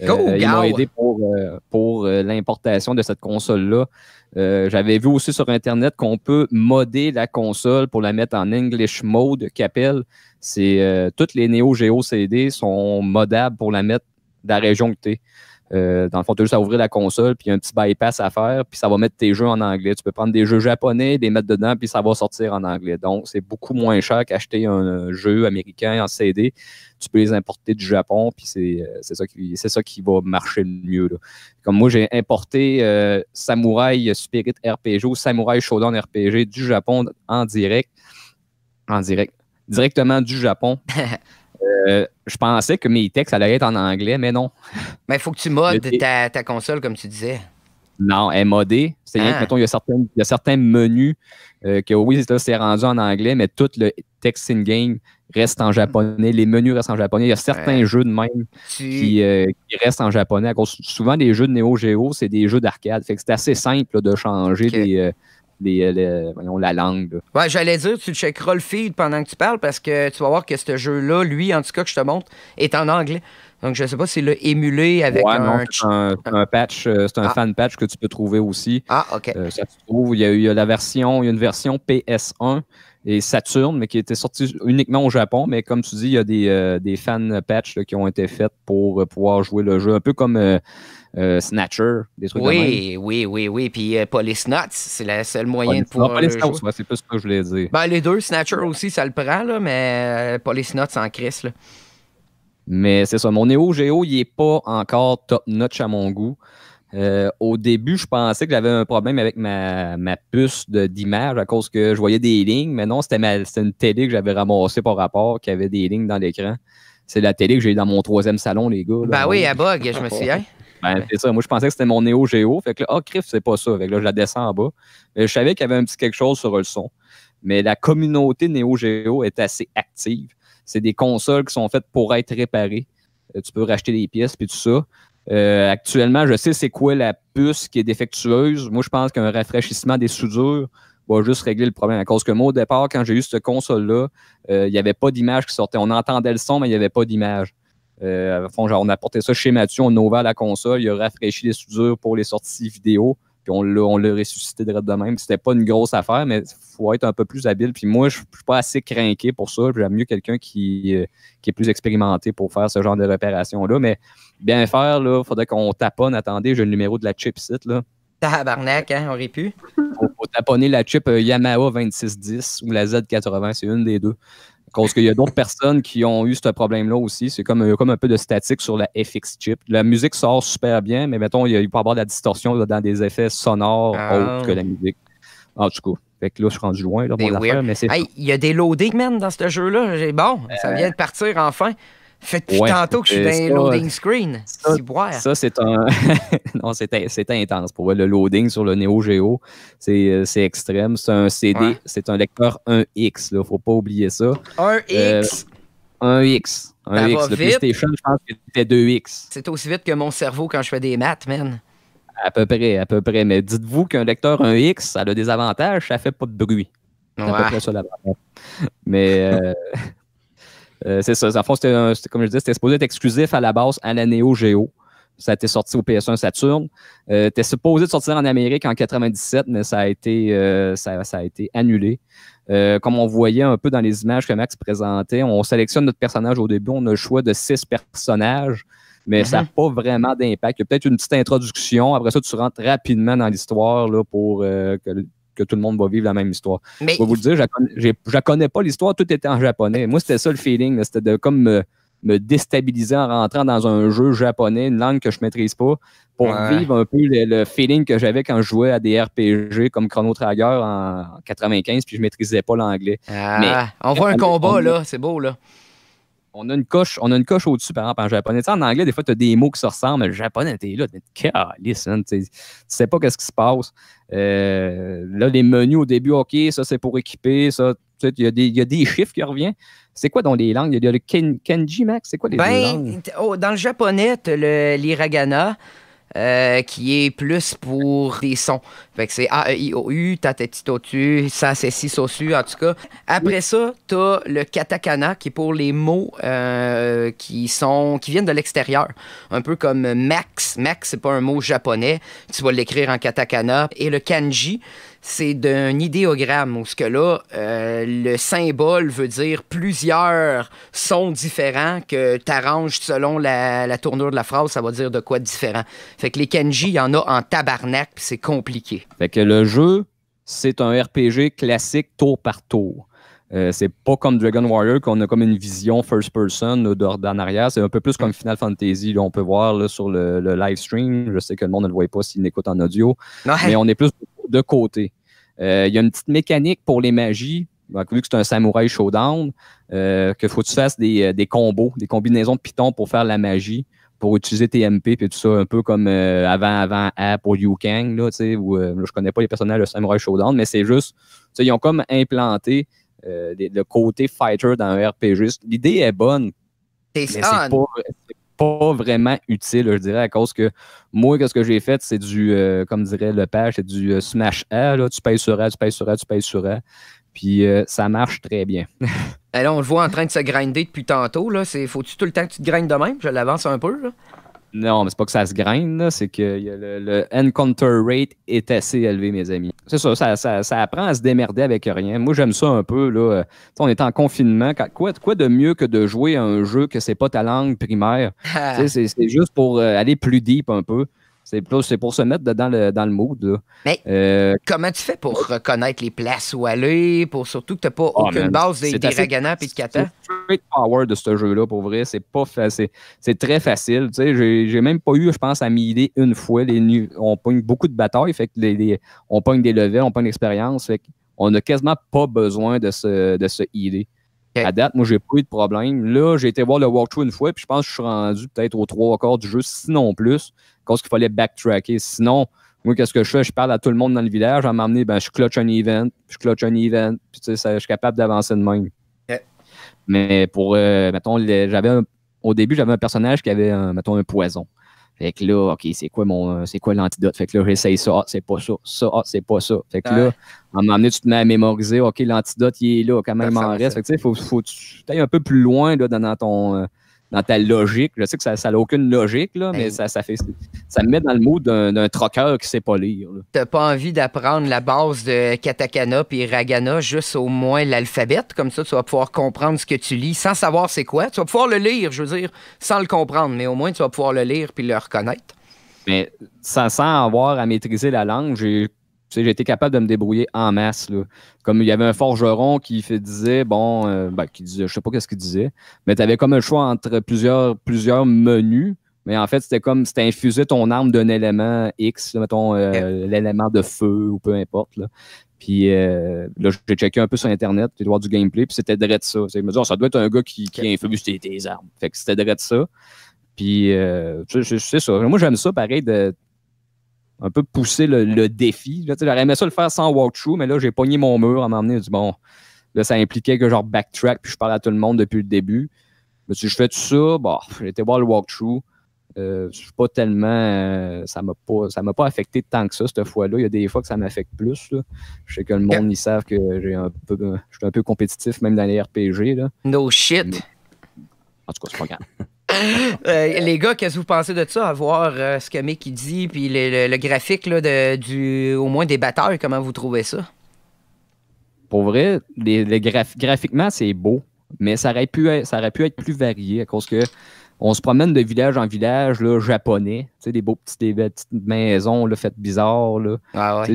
[SPEAKER 4] Euh, il ils m'ont aidé pour, l'importation de cette console-là. J'avais vu aussi sur Internet qu'on peut modder la console pour la mettre en English mode qu'appelle. C'est toutes les Neo Geo CD sont modables pour la mettre dans la région que euh, dans le fond, tu as juste à ouvrir la console, puis un petit bypass à faire, puis ça va mettre tes jeux en anglais. Tu peux prendre des jeux japonais, les mettre dedans, puis ça va sortir en anglais. Donc, c'est beaucoup moins cher qu'acheter un euh, jeu américain en CD. Tu peux les importer du Japon, puis c'est euh, ça, qui, ça qui va marcher le mieux. Comme moi, j'ai importé Samurai Spirit RPG ou Samurai Shodown RPG du Japon en direct. En direct. Directement du Japon. Euh, je pensais que mes textes allaient être en anglais, mais non. Mais il faut que tu modes
[SPEAKER 1] ta, console, comme tu disais.
[SPEAKER 4] Non, elle est modée. C'est à dire ah. il y, a certains, il y a certains menus euh, que oui, c'est rendu en anglais, mais tout le texte in-game reste en japonais. Les menus restent en japonais. Il y a certains jeux de même euh, qui, restent en japonais. souvent, les jeux de Neo Geo, c'est des jeux d'arcade. Fait que c'est assez simple de changer les... Euh, euh, la langue.
[SPEAKER 1] Ouais, j'allais dire, tu checkeras le feed pendant que tu parles parce que tu vas voir que ce jeu-là, lui, en tout cas, que je te montre, est en anglais. Donc, je ne sais pas s'il l'a émulé avec un...
[SPEAKER 4] c'est un, patch, euh, c'est un ah. fan patch que tu peux trouver aussi. Ah, OK. ça trouve, il y, a, la version, il y a une version PS1 et Saturn, mais qui était sorti uniquement au Japon. Mais comme tu dis, il y a des, euh, des fan patch qui ont été faits pour euh, pouvoir jouer le jeu, un peu comme euh, Snatcher, des trucs oui,
[SPEAKER 1] Oui, oui, oui. Puis Knots c'est le seul moyen de pouvoir. Polysnots, ouais, c'est plus ce que je voulais dire. Ben, les deux, Snatcher aussi, ça le prend, là, mais Knots en Chris
[SPEAKER 4] Mais c'est ça, mon Neo Geo, il n'est pas encore top notch à mon goût. Euh, au début, je pensais que j'avais un problème avec ma, puce d'image à cause que je voyais des lignes, mais non, c'était une télé que j'avais ramassée par rapport, qui avait des lignes dans l'écran. C'est la télé que j'ai dans mon troisième salon, les gars. ben oui, à bug, je me souviens. Hein. Ben, c'est ça. Moi, je pensais que c'était mon Neo Geo. Fait que là, oh, crif, c'est pas ça. Fait là, je la descends en bas. Mais je savais qu'il y avait un petit quelque chose sur le son. Mais la communauté Neo Geo est assez active. C'est des consoles qui sont faites pour être réparées. Euh, tu peux racheter des pièces puis tout ça. Euh, actuellement, je sais c'est quoi la puce qui est défectueuse. Moi, je pense qu'un rafraîchissement des soudures va juste régler le problème. À cause que moi, au départ, quand j'ai eu cette console-là, euh, il n'y avait pas d'image qui sortait. On entendait le son, mais il n'y avait pas d'image. Euh, fond, genre, on a porté ça chez Mathieu, on a ouvert la console, il a rafraîchi les soudures pour les sorties vidéo. Puis on l'a, on ressuscité de de même. C'était pas une grosse affaire, mais il faut être un peu plus habile. Puis moi, je suis pas assez craqué pour ça. J'aime mieux quelqu'un qui, euh, est plus expérimenté pour faire ce genre de réparation-là. Mais bien faire, il faudrait qu'on taponne. Attendez, j'ai le numéro de la chipset.
[SPEAKER 1] site. Tabarnak, hein, on aurait pu. Il
[SPEAKER 4] faut taponner la chip euh, Yamaha 2610 ou la Z80, c'est une des deux. Parce qu'il y a d'autres personnes qui ont eu ce problème-là aussi. C'est comme, comme un peu de statique sur la FX chip. La musique sort super bien, mais mettons, il peut y avoir de la distorsion dans des effets sonores ah. autres que la musique. En tout cas. Fait que là, je suis rendu loin. Ben
[SPEAKER 1] il y a des loadings, même, dans ce jeu-là. Bon, ça euh. vient de partir enfin faites tantôt que je suis dans un loading screen. Ça, ça
[SPEAKER 4] c'est un. non, c'est intense. Pour le loading sur le Neo Geo, c'est euh, extrême. C'est un CD, c'est un lecteur 1X. Il ne faut pas oublier ça.
[SPEAKER 1] 1X.
[SPEAKER 4] 1X. 1X. le PlayStation, je pense c'était 2X.
[SPEAKER 1] C'est aussi vite que mon cerveau quand je fais des maths, man.
[SPEAKER 4] À peu près, à peu près. Mais dites-vous qu'un lecteur 1X, ça a des avantages, ça fait pas de bruit. Ouais. À peu près ça, Mais. Euh, Euh, c'est ça. c'était, comme je disais, c'était supposé être exclusif à la base à la Neo Geo. Ça a été sorti au PS1 Saturn. Euh, c'était supposé sortir en Amérique en 97, mais ça a été, euh, ça, a été annulé. Euh, comme on voyait un peu dans les images que Max présentait, on sélectionne notre personnage au début. On a le choix de six personnages, mais ça n'a mhm. pas vraiment d'impact. Il y a peut-être une petite introduction. Après ça, tu rentres rapidement dans l'histoire là, pour que que tout le monde va vivre la même histoire. Je vais vous le dire, je ne connais pas l'histoire, tout était en japonais. Moi, c'était ça le feeling, c'était de comme me, déstabiliser en rentrant dans un jeu japonais, une langue que je ne maîtrise pas, pour vivre un peu le, feeling que j'avais quand je jouais à des RPG comme Chrono Trigger en 95, puis je ne maîtrisais pas l'anglais. Ah, on voit un combat, là, c'est beau, là on a une coche, on a une coche au-dessus, par exemple, en japonais. en anglais, des fois, tu as des mots qui se ressemblent, mais le japonais, t'es là, hein, sais pas qu'est-ce qui se passe. Euh, là, les menus au début, OK, ça, c'est pour équiper, ça, il y, a des chiffres qui reviennent. C'est quoi dans les langues? Il y, a le ken, Kenji, Max? C'est quoi les ben, langues?
[SPEAKER 1] Oh, dans le japonais, le l'hiragana. Euh, qui est plus pour des sons. Fait que c'est A-E-I-O-U, u tateti ça c'est si en tout cas. Après ça, t'as le katakana qui est pour les mots euh, qui sont qui viennent de l'extérieur. Un peu comme max. Max, c'est pas un mot japonais. Tu vas l'écrire en katakana. Et le kanji, c'est d'un idéogramme, où ce que là, euh, le symbole veut dire plusieurs sons différents que tu arranges selon la, tournure de la phrase, ça va dire de quoi différent. Fait que les kanji, il y en a en tabarnak, c'est compliqué.
[SPEAKER 4] Fait que le jeu, c'est un RPG classique tour par tour. Euh, c'est pas comme Dragon Warrior qu'on a comme une vision first person d'en arrière. C'est un peu plus comme Final Fantasy. on peut voir sur le, live stream. Je sais que le monde ne le voit pas s'il n'écoute en audio. Mais on est plus de côté. Euh, il y a une petite mécanique pour les magies. vu que c'est un samouraï showdown, euh, que faut que tu fasses euh, des, combos, des combinaisons de pitons pour faire la magie pour utiliser tes MP et tout ça, un peu comme avant, avant A pour Liu Kang, là, tu où je connais pas les personnages de samouraï Showdown, mais c'est juste, ils ont comme implanté le côté fighter dans un RPG. L'idée est bonne. C'est pas, pas vraiment utile, je dirais, à cause que moi, ce que j'ai fait, c'est du, euh, comme dirait le page, c'est du euh, smash A, là, tu payes sur A, tu payes sur A, tu payes sur A. Puis euh, ça marche très bien. Alors, on le voit en train de se grinder depuis tantôt. Là. faut-tu tout le temps que tu te grindes de même? Je l'avance un peu. Là. Non, mais c'est pas que ça se graine, c'est que le, encounter rate est assez élevé, mes amis. C'est ça ça, apprend à se démerder avec rien. Moi, j'aime ça un peu. Là. Euh, on est en confinement. Quoi, quoi de mieux que de jouer à un jeu que c'est pas ta langue primaire? Ah. c'est, juste pour euh, aller plus deep un peu. C'est pour, se mettre dans
[SPEAKER 1] le, dans le mood. Euh, comment tu fais pour reconnaître les places où aller, pour surtout que tu n'as pas ah, aucune base des, des et de Kata?
[SPEAKER 4] C'est power de ce jeu-là, pour vrai. C'est pas C'est très facile. Tu sais, j'ai même pas eu, je pense, à m'y une fois. Les, on pogne beaucoup de batailles, fait les, on pogne des levels, on pogne l'expérience. Fait on n'a quasiment pas besoin de se, de healer. À date, moi, j'ai pas eu de problème. Là, j'ai été voir le walkthrough une fois, puis je pense que je suis rendu peut-être aux trois quarts du jeu, sinon plus cause qu'il fallait backtracker. Sinon, moi, qu'est-ce que je fais? Je parle à tout le monde dans le village. À m'emmener, ben, je clutch un event, je clutch un event. Puis, tu sais, je suis capable d'avancer de même. Mais pour, euh, mettons, j'avais au début, j'avais un personnage qui avait, mettons, un poison. Fait que là, OK, c'est quoi mon euh, c'est quoi l'antidote? Fait que là, j'essaye ça, ah, c'est pas ça, ça, ah, c'est pas ça. Fait que là, à un tu te mets à mémoriser, OK, l'antidote, il est là, quand même, il m'en reste. Fait que tu sais, faut, faut tu ailles un peu plus loin là, dans ton, euh, dans ta logique. Je sais que ça n'a aucune logique, mais ben, ça, ça, fait, ça me met dans le mot d'un troqueur qui sait pas lire.
[SPEAKER 1] Tu n'as pas envie d'apprendre la base de katakana puis hiragana, juste au moins l'alphabet, comme ça tu vas pouvoir comprendre ce que tu lis sans savoir c'est quoi. Tu vas pouvoir le lire, je veux dire, sans le comprendre, mais au moins tu vas pouvoir le lire puis le reconnaître. Mais sans, sans avoir à
[SPEAKER 4] maîtriser la langue, j'ai j'ai été capable de me débrouiller en masse. Là. Comme il y avait un forgeron qui disait, bon, euh, ben, qui disait, je sais pas qu'est-ce qu'il disait, mais tu avais comme un choix entre plusieurs, plusieurs menus. Mais en fait, c'était comme, si tu infusais ton arme d'un élément X, mettons euh, l'élément de feu ou peu importe. Puis euh, là, j'ai checké un peu sur Internet, les voir du gameplay, puis c'était direct ça. Je me disais, oh, ça doit être un gars qui, qui infuse tes, armes. Fait que c'était direct ça. Puis, euh, c'est ça. Moi, j'aime ça, pareil, de un peu pousser le, défi. j'aurais aimé ça le faire sans walkthrough, mais là, j'ai pogné mon mur à m'emmener. dit, bon, là, ça impliquait que genre backtrack, puis je parle à tout le monde depuis le début. Mais si je fais tout ça, bon, j'ai été voir le walkthrough. Euh, je suis pas tellement. Euh, ça m'a pas, m'a pas affecté tant que ça cette fois-là. Il y a des fois que ça m'affecte plus. Je sais que le monde, ils savent que j'ai un peu, je suis un peu compétitif, même dans les RPG. No shit. en tout cas, c'est pas grave.
[SPEAKER 1] Euh, les gars, qu'est-ce que vous pensez de ça, à voir euh, ce que Mick dit, puis le, graphique de, du, au moins des batailles, comment vous trouvez ça?
[SPEAKER 4] Pour vrai, les, graphiquement, c'est beau, mais ça aurait, pu être, ça aurait pu être plus varié à cause que on se promène de village en village là, japonais, des beaux des petites maisons le faites bizarres. Là. Ah ouais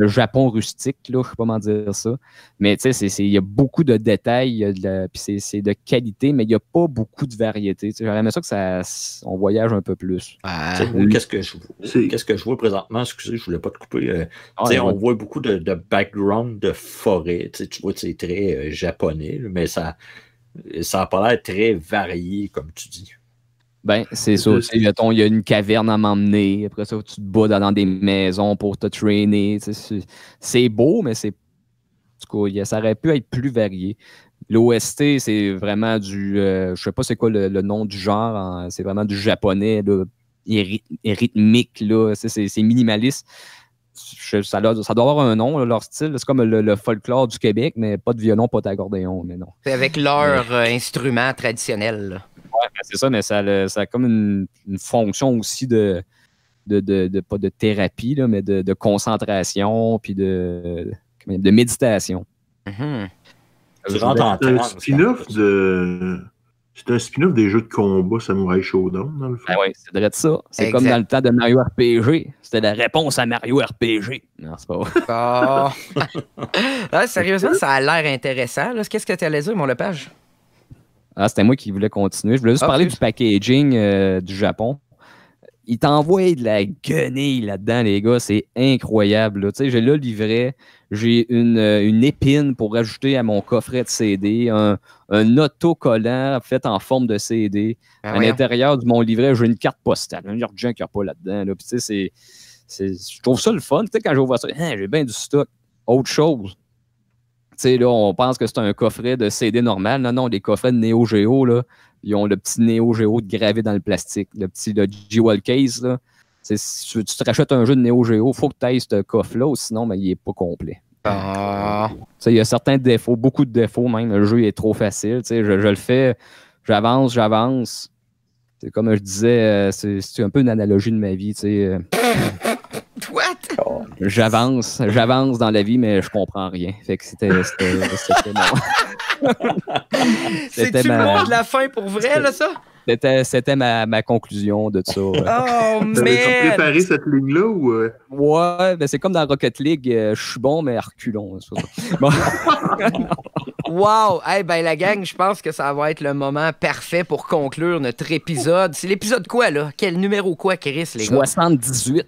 [SPEAKER 4] le Japon rustique, là, je ne sais pas comment dire ça. Mais tu il y a beaucoup de détails, puis c'est de qualité, mais il n'y a pas beaucoup de variété. J'aurais
[SPEAKER 3] aimé ça que ça, on voyage un peu plus. Ah, qu'est-ce que, je, que je vois présentement? Excusez, je ne voulais pas te couper. Euh, ah, on voit beaucoup de, background de forêt. tu vois, c'est très euh, japonais, mais ça n'a ça pas l'air très varié, comme tu dis.
[SPEAKER 4] Ben, c'est ça. Il y a une caverne à m'emmener. Après ça, tu te bats dans, des maisons pour te traîner. C'est beau, mais c'est. ça aurait pu être plus varié. L'OST, c'est vraiment du. Euh, je sais pas c'est quoi le, nom du genre. c'est vraiment du japonais, de rythmique, là. C'est minimaliste. ça, doit, avoir un nom, leur style. C'est comme le, folklore du Québec, mais pas de violon, pas d'accordéon, mais
[SPEAKER 1] C'est avec leur euh, instrument traditionnel. Ben, c'est ça,
[SPEAKER 4] mais ça, a comme une, fonction aussi de, pas de thérapie, là, mais de, concentration, puis de, méditation.
[SPEAKER 2] Mhm. C'est un spin-off de... C'est un spin-off des jeux de combat Samurai Shodown, dans le fond. Ah oui, c'est vrai de ça. C'est comme dans le
[SPEAKER 4] temps de Mario RPG. C'était la réponse
[SPEAKER 1] à Mario RPG.
[SPEAKER 4] Non, c'est pas vrai.
[SPEAKER 1] Ah. sérieusement, ça a l'air intéressant. Qu'est-ce que tu as les dire, mon Lepage?
[SPEAKER 4] Ah, c'était moi qui voulais continuer. Je voulais juste ah, parler du packaging euh, du Japon. Ils t'envoient de la guenille là-dedans, les gars. C'est incroyable. J'ai le livret, j'ai euh, une, épine pour ajouter à mon coffret de CD, un, autocollant fait en forme de CD. Ben à l'intérieur de mon livret, j'ai une carte postale. Il y a qu'il n'y a pas là-dedans. je trouve ça le fun. quand je vois ça, hein, j'ai bien du stock. Autre chose, Là, on pense que c'est un coffret de CD normal. Non, non, les coffrets de Neo Geo, là, ils ont le petit Neo Geo gravé dans le plastique, le petit G-Wall Case. Là. Si tu, te rachètes un jeu de Neo Geo, il faut que tu aies ce coffre-là, sinon ben, il n'est pas complet. Ah. Il y a certains défauts, beaucoup de défauts même. Le jeu est trop facile. Je, je le fais, j'avance, j'avance. comme je disais, euh, c'est un peu une analogie de ma vie. Euh. What? J'avance, j'avance dans la vie, mais je comprends rien. Fait que c'était. C'était
[SPEAKER 1] tu le de la fin pour vrai, là, ça?
[SPEAKER 4] C'était ma, conclusion de ça. Oh, mais. préparé cette ligne-là ou. Euh? Ouais, mais c'est comme dans Rocket League, euh, je suis bon, mais reculons.
[SPEAKER 1] wow! Hey, ben, la gang, je pense que ça va être le moment parfait pour conclure notre épisode. C'est l'épisode quoi, là? Quel numéro quoi, Chris, les gars? 78.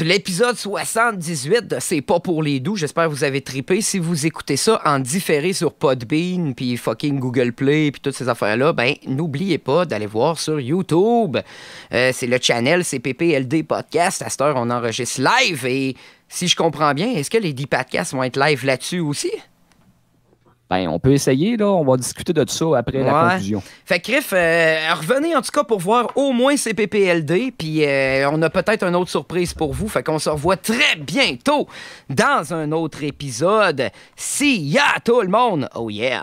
[SPEAKER 1] L'épisode 78 de C'est pas pour les doux, j'espère que vous avez trippé. Si vous écoutez ça en différé sur Podbean, puis fucking Google Play, puis toutes ces affaires-là, ben n'oubliez pas d'aller voir sur YouTube. Euh, c'est le channel CPPLD Podcast. À cette heure, on enregistre live et si je comprends bien, est-ce que les 10 podcasts vont être live là-dessus aussi?
[SPEAKER 4] Ben, on peut essayer, là. On va discuter de ça après la conclusion.
[SPEAKER 1] Fait que, euh, revenez en tout cas pour voir au moins CPPLD. Puis euh, on a peut-être une autre surprise pour vous. Fait qu'on se revoit très bientôt dans un autre épisode. See ya, tout le monde! Oh yeah!